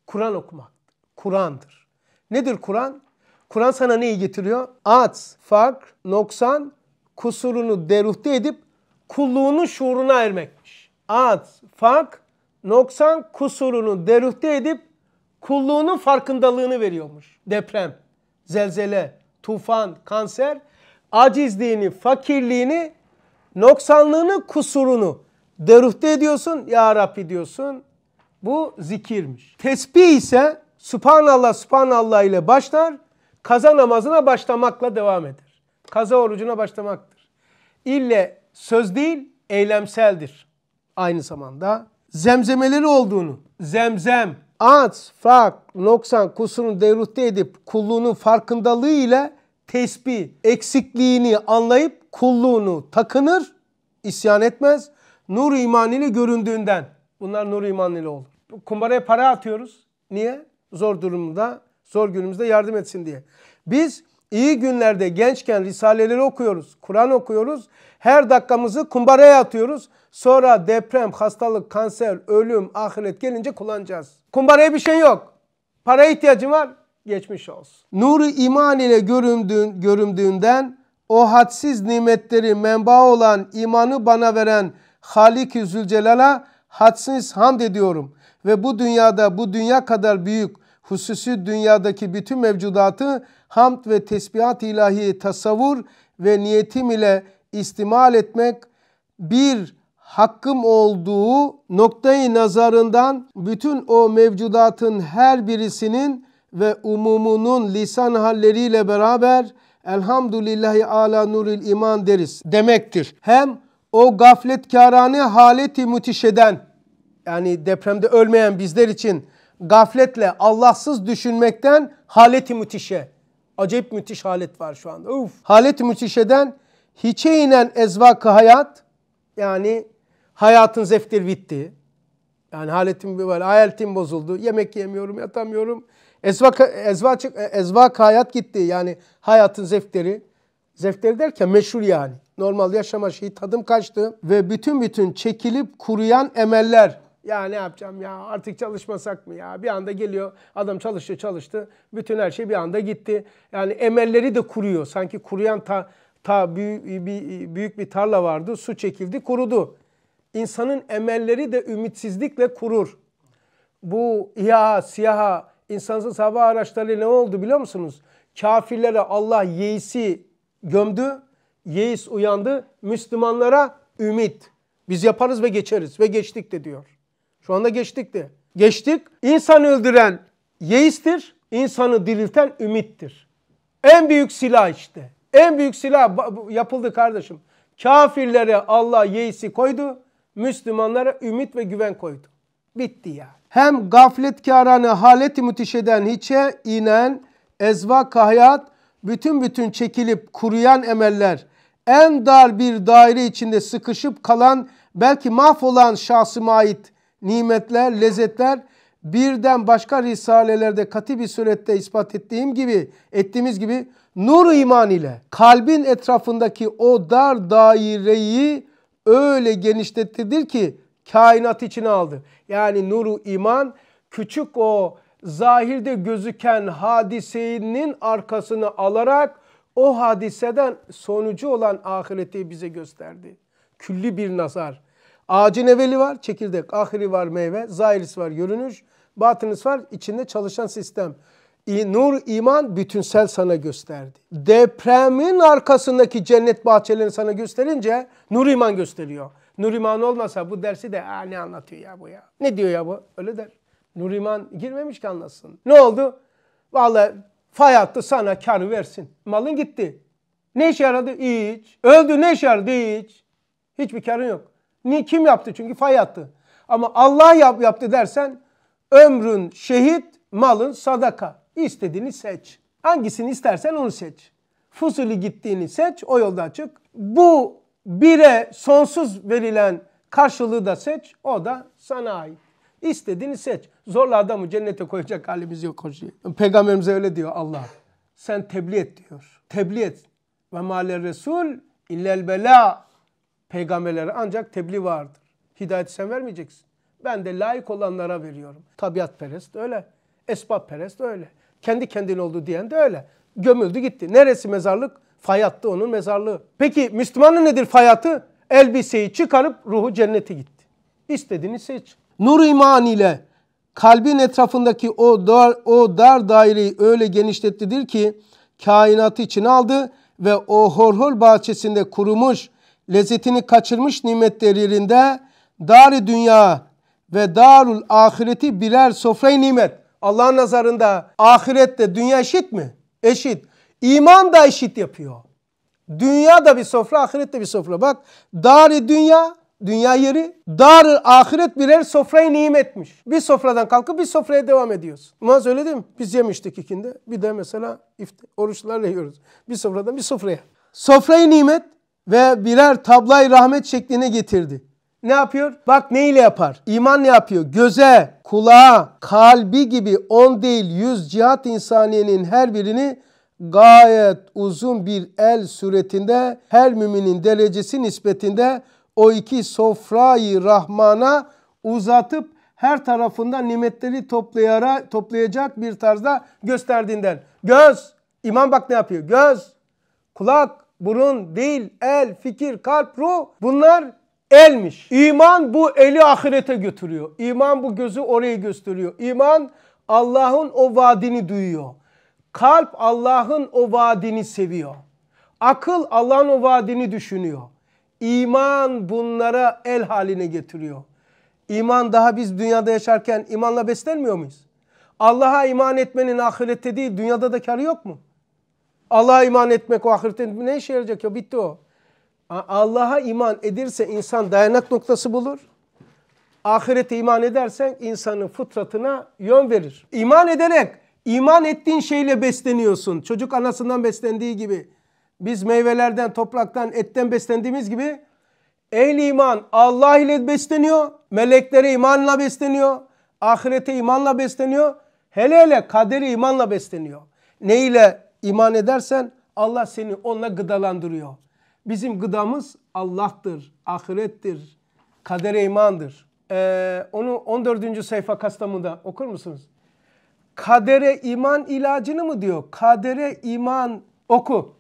A: Kur'an okumak. Kur'an'dır. Nedir Kur'an? Kur'an sana neyi getiriyor? At, fark, noksan, kusurunu deruhte edip kulluğunun şuuruna ermekmiş. At, fark, noksan kusurunu deruhte edip kulluğunun farkındalığını veriyormuş. Deprem, zelzele, tufan, kanser acizliğini, fakirliğini, noksanlığını, kusurunu deruhte ediyorsun. Ya Rabbi diyorsun. Bu zikirmiş. Tesbih ise Subhanallah, Subhanallah ile başlar. Kaza namazına başlamakla devam eder. Kaza orucuna başlamaktır. İlle söz değil, eylemseldir. Aynı zamanda zemzemeleri olduğunu, zemzem, ans, fark, noksan, kusurunu devrütte edip kulluğunun farkındalığı ile tesbih, eksikliğini anlayıp kulluğunu takınır, isyan etmez. Nur imanili göründüğünden. Bunlar nur imanili olur. Kumbaraya para atıyoruz. Niye? Zor durumda, zor günümüzde yardım etsin diye. Biz iyi günlerde gençken risaleleri okuyoruz, Kur'an okuyoruz. Her dakikamızı kumbaraya atıyoruz. Sonra deprem, hastalık, kanser, ölüm, ahiret gelince kullanacağız. Kumbaraya bir şey yok. Para ihtiyacın var. Geçmiş olsun. Nuru iman ile göründüğün, göründüğünden o hadsiz nimetleri menba olan imanı bana veren Halik-i Zülcelal'a hadsiz hamd ediyorum. Ve bu dünyada bu dünya kadar büyük hususi dünyadaki bütün mevcudatı hamd ve tesbihat ilahi tasavvur ve niyetim ile istimal etmek bir hakkım olduğu noktayı nazarından bütün o mevcudatın her birisinin ve umumunun lisan halleriyle beraber elhamdülillahi ala nuril iman deriz demektir. Hem o gaflet gafletkârane haleti müthişeden yani depremde ölmeyen bizler için gafletle Allahsız düşünmekten haleti müthişe. Acayip müthiş halet var şu anda. Uf. Haleti müthişeden hiçe inen ezvakı hayat yani hayatın zeftir bitti. Yani haletim var, hayaletim bozuldu. Yemek yemiyorum, yatamıyorum. Ezvak, ezvak, ezvak hayat gitti. Yani hayatın zefteri zefteri derken meşhur yani. Normal yaşama şeyi tadım kaçtı. Ve bütün bütün çekilip kuruyan emeller. Ya ne yapacağım ya artık çalışmasak mı ya? Bir anda geliyor adam çalıştı çalıştı. Bütün her şey bir anda gitti. Yani emelleri de kuruyor. Sanki kuruyan ta, Ta büyük bir, büyük bir tarla vardı, su çekildi, kurudu. İnsanın emelleri de ümitsizlikle kurur. Bu İHA, SİHA, insansız hava araçları ne oldu biliyor musunuz? Kafirlere Allah yeisi gömdü, yeis uyandı. Müslümanlara ümit. Biz yaparız ve geçeriz ve geçtik de diyor. Şu anda geçtik de. Geçtik. İnsan öldüren yeistir, insanı dirilten ümittir. En büyük silah işte. En büyük silah yapıldı kardeşim. Kafirlere Allah yeisi koydu. Müslümanlara ümit ve güven koydu. Bitti ya. Hem gafletkârane haleti mütişeden hiçe inen ezva kahyat, bütün bütün çekilip kuruyan emeller en dar bir daire içinde sıkışıp kalan belki mahvolan şahsıma ait nimetler, lezzetler birden başka risalelerde katı bir surette ispat ettiğim gibi ettiğimiz gibi nur iman ile kalbin etrafındaki o dar daireyi öyle genişlettirdir ki kainat içine aldı. Yani nuru iman küçük o zahirde gözüken hadisenin arkasını alarak o hadiseden sonucu olan ahireti bize gösterdi. Külli bir nazar. Ağacın evveli var, çekirdek, ahiri var, meyve, zahirisi var, görünüş, batınız var, içinde çalışan sistem nur, iman bütünsel sana gösterdi. Depremin arkasındaki cennet bahçelerini sana gösterince nur iman gösteriyor. Nur iman olmasa bu dersi de ne anlatıyor ya bu ya? Ne diyor ya bu? Öyle der. Nur iman girmemiş ki anlasın. Ne oldu? Vallahi fay attı sana kar versin. Malın gitti. Ne işe yaradı? Hiç. Öldü ne işe yaradı? Hiç. Hiçbir karın yok. Niye? Kim yaptı? Çünkü fay attı. Ama Allah yap, yaptı dersen ömrün şehit, malın sadaka. İstediğini seç. Hangisini istersen onu seç. Fuzuli gittiğini seç, o yoldan çık. Bu bire sonsuz verilen karşılığı da seç, o da sana ait. İstediğini seç. Zorla adamı cennete koyacak halimiz yok hocam. Peygamberimiz öyle diyor Allah. Sen tebliğ et diyor. Tebliğ et. Ve male resul illel bela. Peygamberlere ancak tebliğ vardır. Hidayeti sen vermeyeceksin. Ben de layık olanlara veriyorum. Tabiat perest öyle. Esbab perest öyle. Kendi kendine oldu diyen de öyle. Gömüldü gitti. Neresi mezarlık? Fayattı onun mezarlığı. Peki Müslümanın nedir fayatı? Elbiseyi çıkarıp ruhu cennete gitti. İstediğini seç. Nur iman ile kalbin etrafındaki o dar, o dar daireyi öyle genişlettidir ki kainatı için aldı ve o horhor bahçesinde kurumuş, lezzetini kaçırmış nimetlerinde dar dünya ve darul ahireti birer sofrayı nimet. Allah'ın nazarında ahirette dünya eşit mi? Eşit. İman da eşit yapıyor. Dünya da bir sofra, ahiret de bir sofra. Bak, dari dünya, dünya yeri, dar ahiret birer sofrayı nimetmiş. Bir sofradan kalkıp bir sofraya devam ediyoruz. Maz öyle değil mi? Biz yemiştik ikinde. Bir de mesela ifte, oruçlarla yiyoruz. Bir sofradan bir sofraya. Sofrayı nimet ve birer tablay rahmet şekline getirdi ne yapıyor? Bak neyle yapar? İman ne yapıyor? Göze, kulağa, kalbi gibi on değil yüz cihat insaniyenin her birini gayet uzun bir el suretinde her müminin derecesi nispetinde o iki sofrayı rahmana uzatıp her tarafından nimetleri toplayara, toplayacak bir tarzda gösterdiğinden. Göz, iman bak ne yapıyor? Göz, kulak, burun, dil, el, fikir, kalp, ruh bunlar elmiş. İman bu eli ahirete götürüyor. İman bu gözü oraya gösteriyor. İman Allah'ın o vaadini duyuyor. Kalp Allah'ın o vaadini seviyor. Akıl Allah'ın o vaadini düşünüyor. İman bunlara el haline getiriyor. İman daha biz dünyada yaşarken imanla beslenmiyor muyuz? Allah'a iman etmenin ahirette değil dünyada da karı yok mu? Allah'a iman etmek o ahirette ne işe yarayacak ya bitti o. Allah'a iman edirse insan dayanak noktası bulur. Ahirete iman edersen insanın fıtratına yön verir. İman ederek iman ettiğin şeyle besleniyorsun. Çocuk anasından beslendiği gibi. Biz meyvelerden, topraktan, etten beslendiğimiz gibi ehli iman Allah ile besleniyor. Meleklere imanla besleniyor. Ahirete imanla besleniyor. Hele hele kaderi imanla besleniyor. Ne ile iman edersen Allah seni onunla gıdalandırıyor. Bizim gıdamız Allah'tır, ahirettir, kadere imandır. Ee, onu 14. sayfa Kastamonu'da okur musunuz? Kadere iman ilacını mı diyor? Kadere iman oku.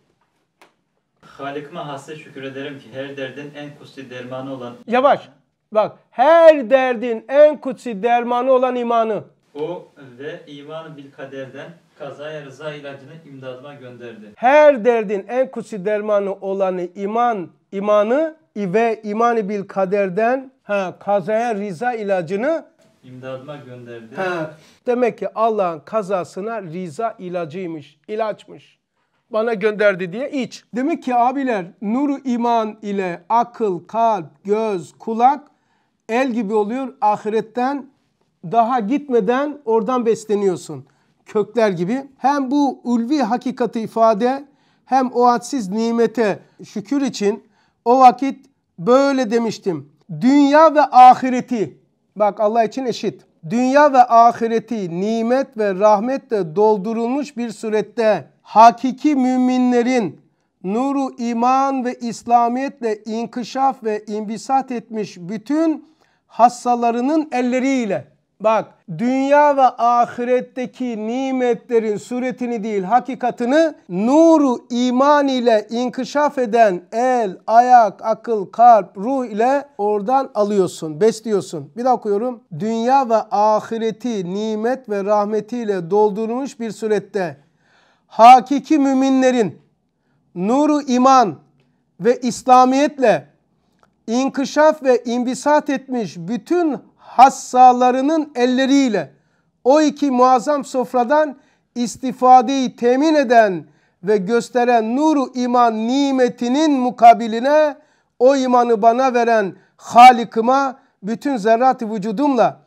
B: Halikime hasse şükür ederim ki her derdin en kutsi dermanı olan...
A: Yavaş. Bak her derdin en kutsi dermanı olan imanı.
B: O ve imanı bil kaderden kazaya rıza ilacını imdadıma gönderdi.
A: Her derdin en kutsi dermanı olanı iman, imanı ve imanı bil kaderden ha, kazaya rıza ilacını
B: imdadıma gönderdi. Ha.
A: Demek ki Allah'ın kazasına rıza ilacıymış, ilaçmış. Bana gönderdi diye iç. Demek ki abiler nuru iman ile akıl, kalp, göz, kulak el gibi oluyor. Ahiretten daha gitmeden oradan besleniyorsun kökler gibi hem bu ulvi hakikati ifade hem o hadsiz nimete şükür için o vakit böyle demiştim. Dünya ve ahireti bak Allah için eşit. Dünya ve ahireti nimet ve rahmetle doldurulmuş bir surette hakiki müminlerin nuru iman ve İslamiyetle inkişaf ve imbisat etmiş bütün hassalarının elleriyle Bak dünya ve ahiretteki nimetlerin suretini değil hakikatını nuru iman ile inkişaf eden el, ayak, akıl, kalp, ruh ile oradan alıyorsun, besliyorsun. Bir daha okuyorum. Dünya ve ahireti nimet ve rahmetiyle doldurmuş bir surette hakiki müminlerin nuru iman ve İslamiyetle inkişaf ve imbisat etmiş bütün hassalarının elleriyle o iki muazzam sofradan istifadeyi temin eden ve gösteren nuru iman nimetinin mukabiline o imanı bana veren Halik'ıma bütün zerrat vücudumla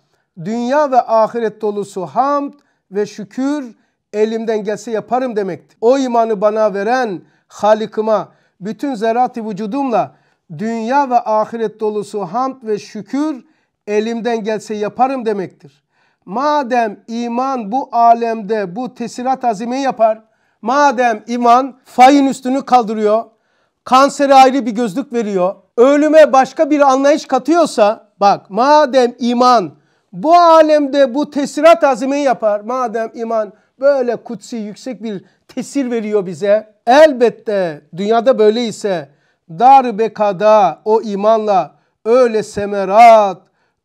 A: dünya ve ahiret dolusu hamd ve şükür elimden gelse yaparım demekti. O imanı bana veren Halik'ıma bütün zerrat vücudumla dünya ve ahiret dolusu hamd ve şükür elimden gelse yaparım demektir. Madem iman bu alemde bu tesirat azimi yapar, madem iman fayın üstünü kaldırıyor, kansere ayrı bir gözlük veriyor, ölüme başka bir anlayış katıyorsa, bak madem iman bu alemde bu tesirat azimi yapar, madem iman böyle kutsi yüksek bir tesir veriyor bize, elbette dünyada böyle ise dar bekada o imanla öyle semerat,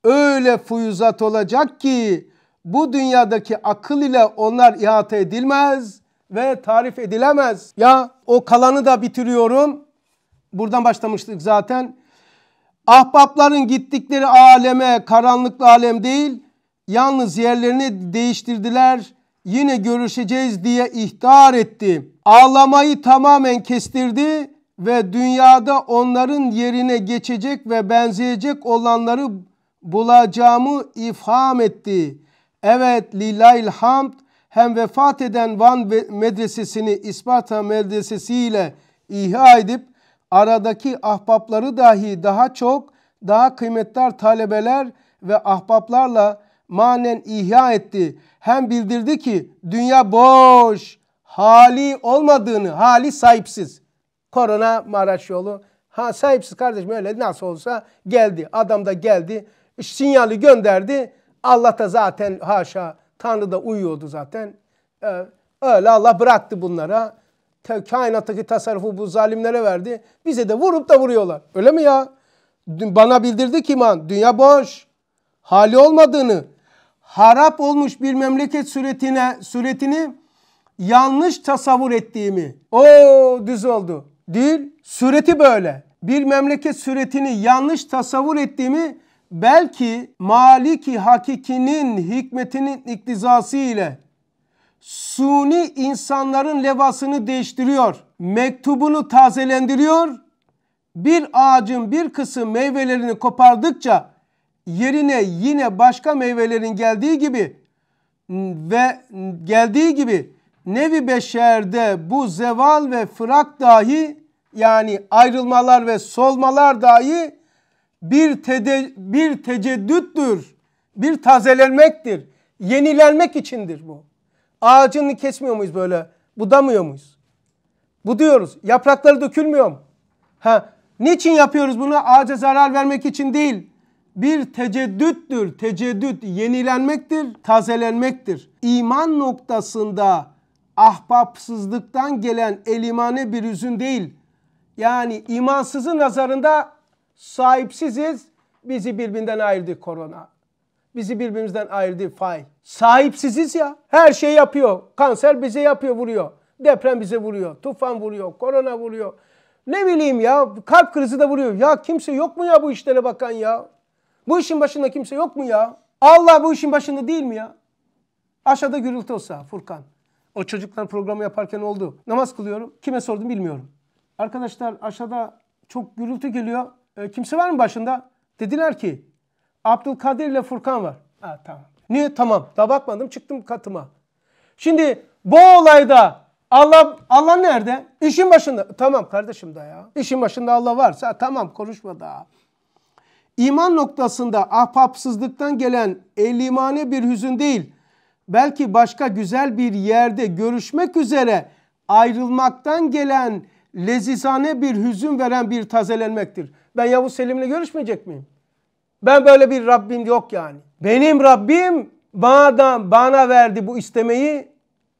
A: öyle fuyuzat olacak ki bu dünyadaki akıl ile onlar ihate edilmez ve tarif edilemez. Ya o kalanı da bitiriyorum. Buradan başlamıştık zaten. Ahbapların gittikleri aleme karanlık alem değil, yalnız yerlerini değiştirdiler. Yine görüşeceğiz diye ihtar etti. Ağlamayı tamamen kestirdi ve dünyada onların yerine geçecek ve benzeyecek olanları bulacağımı ifham etti. Evet lillahi hamd hem vefat eden Van medresesini İsparta medresesiyle ihya edip aradaki ahbapları dahi daha çok daha kıymetli talebeler ve ahbaplarla manen ihya etti. Hem bildirdi ki dünya boş, hali olmadığını, hali sahipsiz. Korona Maraş yolu. Ha sahipsiz kardeşim öyle nasıl olsa geldi. Adam da geldi sinyali gönderdi. Allah da zaten haşa Tanrı da uyuyordu zaten. Ee, öyle Allah bıraktı bunlara. Kainattaki tasarrufu bu zalimlere verdi. Bize de vurup da vuruyorlar. Öyle mi ya? Bana bildirdi ki man, dünya boş. Hali olmadığını, harap olmuş bir memleket suretine suretini yanlış tasavvur ettiğimi. O düz oldu. Değil, sureti böyle. Bir memleket suretini yanlış tasavvur ettiğimi belki Maliki Hakiki'nin hikmetinin iktizası ile suni insanların levasını değiştiriyor, mektubunu tazelendiriyor. Bir ağacın bir kısım meyvelerini kopardıkça yerine yine başka meyvelerin geldiği gibi ve geldiği gibi nevi beşerde bu zeval ve fırak dahi yani ayrılmalar ve solmalar dahi bir, tede, bir teceddüttür. Bir tazelenmektir. Yenilenmek içindir bu. Ağacını kesmiyor muyuz böyle? Budamıyor muyuz? Bu diyoruz. Yaprakları dökülmüyor mu? Ha, niçin yapıyoruz bunu? Ağaca zarar vermek için değil. Bir teceddüttür. Teceddüt yenilenmektir, tazelenmektir. İman noktasında ahbapsızlıktan gelen elimane bir üzün değil. Yani imansızın nazarında Sahipsiziz. Bizi birbirinden ayırdı korona. Bizi birbirimizden ayırdı fay. Sahipsiziz ya. Her şey yapıyor. Kanser bize yapıyor, vuruyor. Deprem bize vuruyor. Tufan vuruyor. Korona vuruyor. Ne bileyim ya kalp krizi de vuruyor. Ya kimse yok mu ya bu işlere bakan ya? Bu işin başında kimse yok mu ya? Allah bu işin başında değil mi ya? Aşağıda gürültü olsa Furkan. O çocuklar programı yaparken oldu. Namaz kılıyorum. Kime sordum bilmiyorum. Arkadaşlar aşağıda çok gürültü geliyor e, kimse var mı başında? Dediler ki Abdülkadir ile Furkan var. Ha tamam. Niye? Tamam. Daha bakmadım çıktım katıma. Şimdi bu olayda Allah Allah nerede? İşin başında. Tamam kardeşim da ya. İşin başında Allah varsa tamam konuşma daha. İman noktasında ahbapsızlıktan gelen elimane bir hüzün değil. Belki başka güzel bir yerde görüşmek üzere ayrılmaktan gelen lezizane bir hüzün veren bir tazelenmektir. Ben Yavuz Selim'le görüşmeyecek miyim? Ben böyle bir Rabbim yok yani. Benim Rabbim bana, bana verdi bu istemeyi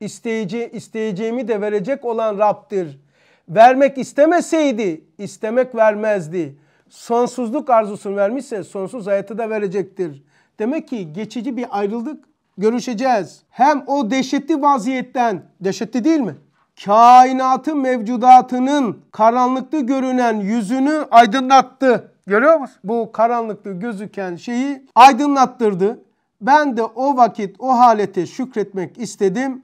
A: isteyece, isteyeceğimi de verecek olan Rab'dir. Vermek istemeseydi istemek vermezdi. Sonsuzluk arzusunu vermişse sonsuz hayatı da verecektir. Demek ki geçici bir ayrıldık görüşeceğiz. Hem o dehşetli vaziyetten, dehşetli değil mi? kainatı mevcudatının karanlıkta görünen yüzünü aydınlattı. Görüyor musun? Bu karanlıkta gözüken şeyi aydınlattırdı. Ben de o vakit o halete şükretmek istedim.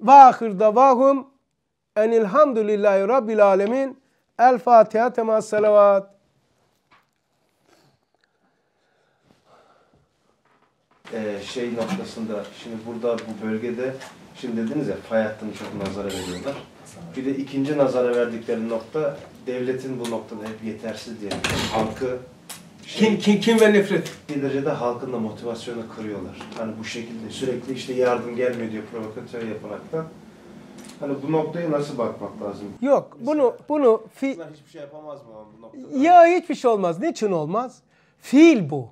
A: Ve ahir davahum enilhamdülillahi rabbil alemin. El Fatiha temas salavat.
B: Ee, şey noktasında şimdi burada bu bölgede Şimdi dediniz ya fay hattını çok nazara veriyorlar. Bir de ikinci nazara verdikleri nokta devletin bu noktada hep yetersiz diye halkı şey, kim, kim, kim ve nefret. Bir derecede halkın da motivasyonu kırıyorlar. Hani bu şekilde sürekli işte yardım gelmiyor diyor provokatör yaparaktan. Hani bu noktaya nasıl bakmak lazım?
A: Yok, Mesela, bunu bunu fi
B: hiçbir şey yapamaz mı bu noktada?
A: Ya hiçbir şey olmaz. Niçin olmaz? Fiil bu.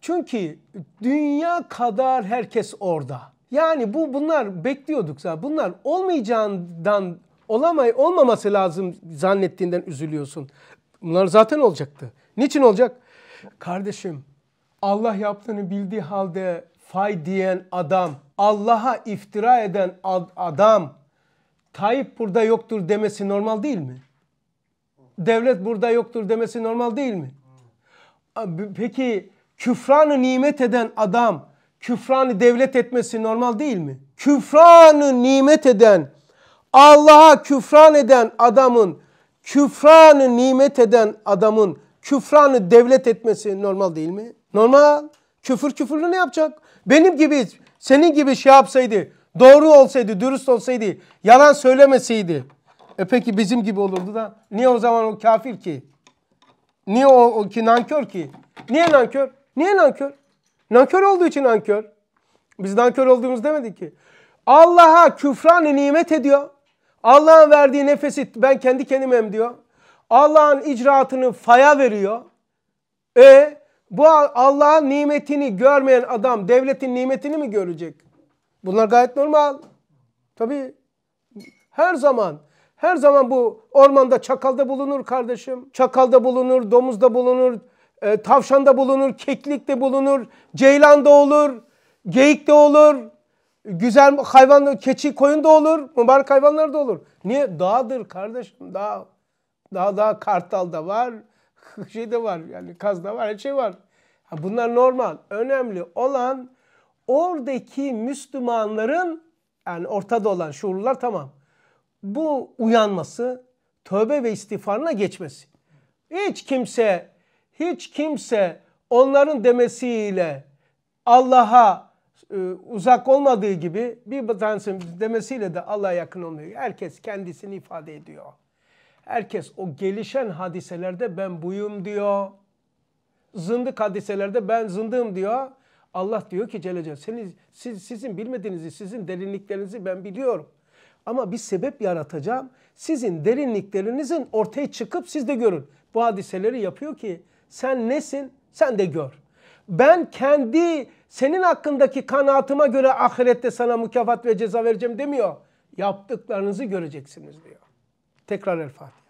A: Çünkü dünya kadar herkes orada. Yani bu bunlar bekliyorduk zaten. Bunlar olmayacağından olamay olmaması lazım zannettiğinden üzülüyorsun. Bunlar zaten olacaktı. Niçin olacak? Kardeşim Allah yaptığını bildiği halde fay diyen adam, Allah'a iftira eden ad adam Tayyip burada yoktur demesi normal değil mi? Devlet burada yoktur demesi normal değil mi? Peki küfranı nimet eden adam küfranı devlet etmesi normal değil mi? Küfranı nimet eden, Allah'a küfran eden adamın, küfranı nimet eden adamın küfranı devlet etmesi normal değil mi? Normal. Küfür küfürlü ne yapacak? Benim gibi, senin gibi şey yapsaydı, doğru olsaydı, dürüst olsaydı, yalan söylemeseydi. E peki bizim gibi olurdu da niye o zaman o kafir ki? Niye o, o ki nankör ki? Niye nankör? Niye nankör? Nankör olduğu için nankör. Biz nankör olduğumuz demedik ki. Allah'a küfranı nimet ediyor. Allah'ın verdiği nefesi ben kendi kendimem diyor. Allah'ın icraatını faya veriyor. E bu Allah'ın nimetini görmeyen adam devletin nimetini mi görecek? Bunlar gayet normal. Tabii her zaman her zaman bu ormanda çakalda bulunur kardeşim. Çakalda bulunur, domuzda bulunur, e, tavşanda bulunur, keklik de bulunur, ceylan da olur, geyik de olur, güzel hayvan, keçi, koyun da olur, mübarek hayvanlar da olur. Niye? Dağdır kardeşim, dağ. Dağ, dağ, kartal da var, şey de var yani kaz da var, her şey var. Bunlar normal. Önemli olan oradaki Müslümanların yani ortada olan şuurlar tamam. Bu uyanması, tövbe ve istiğfarına geçmesi. Hiç kimse hiç kimse onların demesiyle Allah'a e, uzak olmadığı gibi bir tanesinin demesiyle de Allah'a yakın olmuyor. Herkes kendisini ifade ediyor. Herkes o gelişen hadiselerde ben buyum diyor. Zındık hadiselerde ben zındığım diyor. Allah diyor ki Celle Celaluhu siz, sizin bilmediğinizi, sizin derinliklerinizi ben biliyorum. Ama bir sebep yaratacağım. Sizin derinliklerinizin ortaya çıkıp siz de görün. Bu hadiseleri yapıyor ki sen nesin? Sen de gör. Ben kendi senin hakkındaki kanaatıma göre ahirette sana mükafat ve ceza vereceğim demiyor. Yaptıklarınızı göreceksiniz diyor. Tekrar El Fatiha.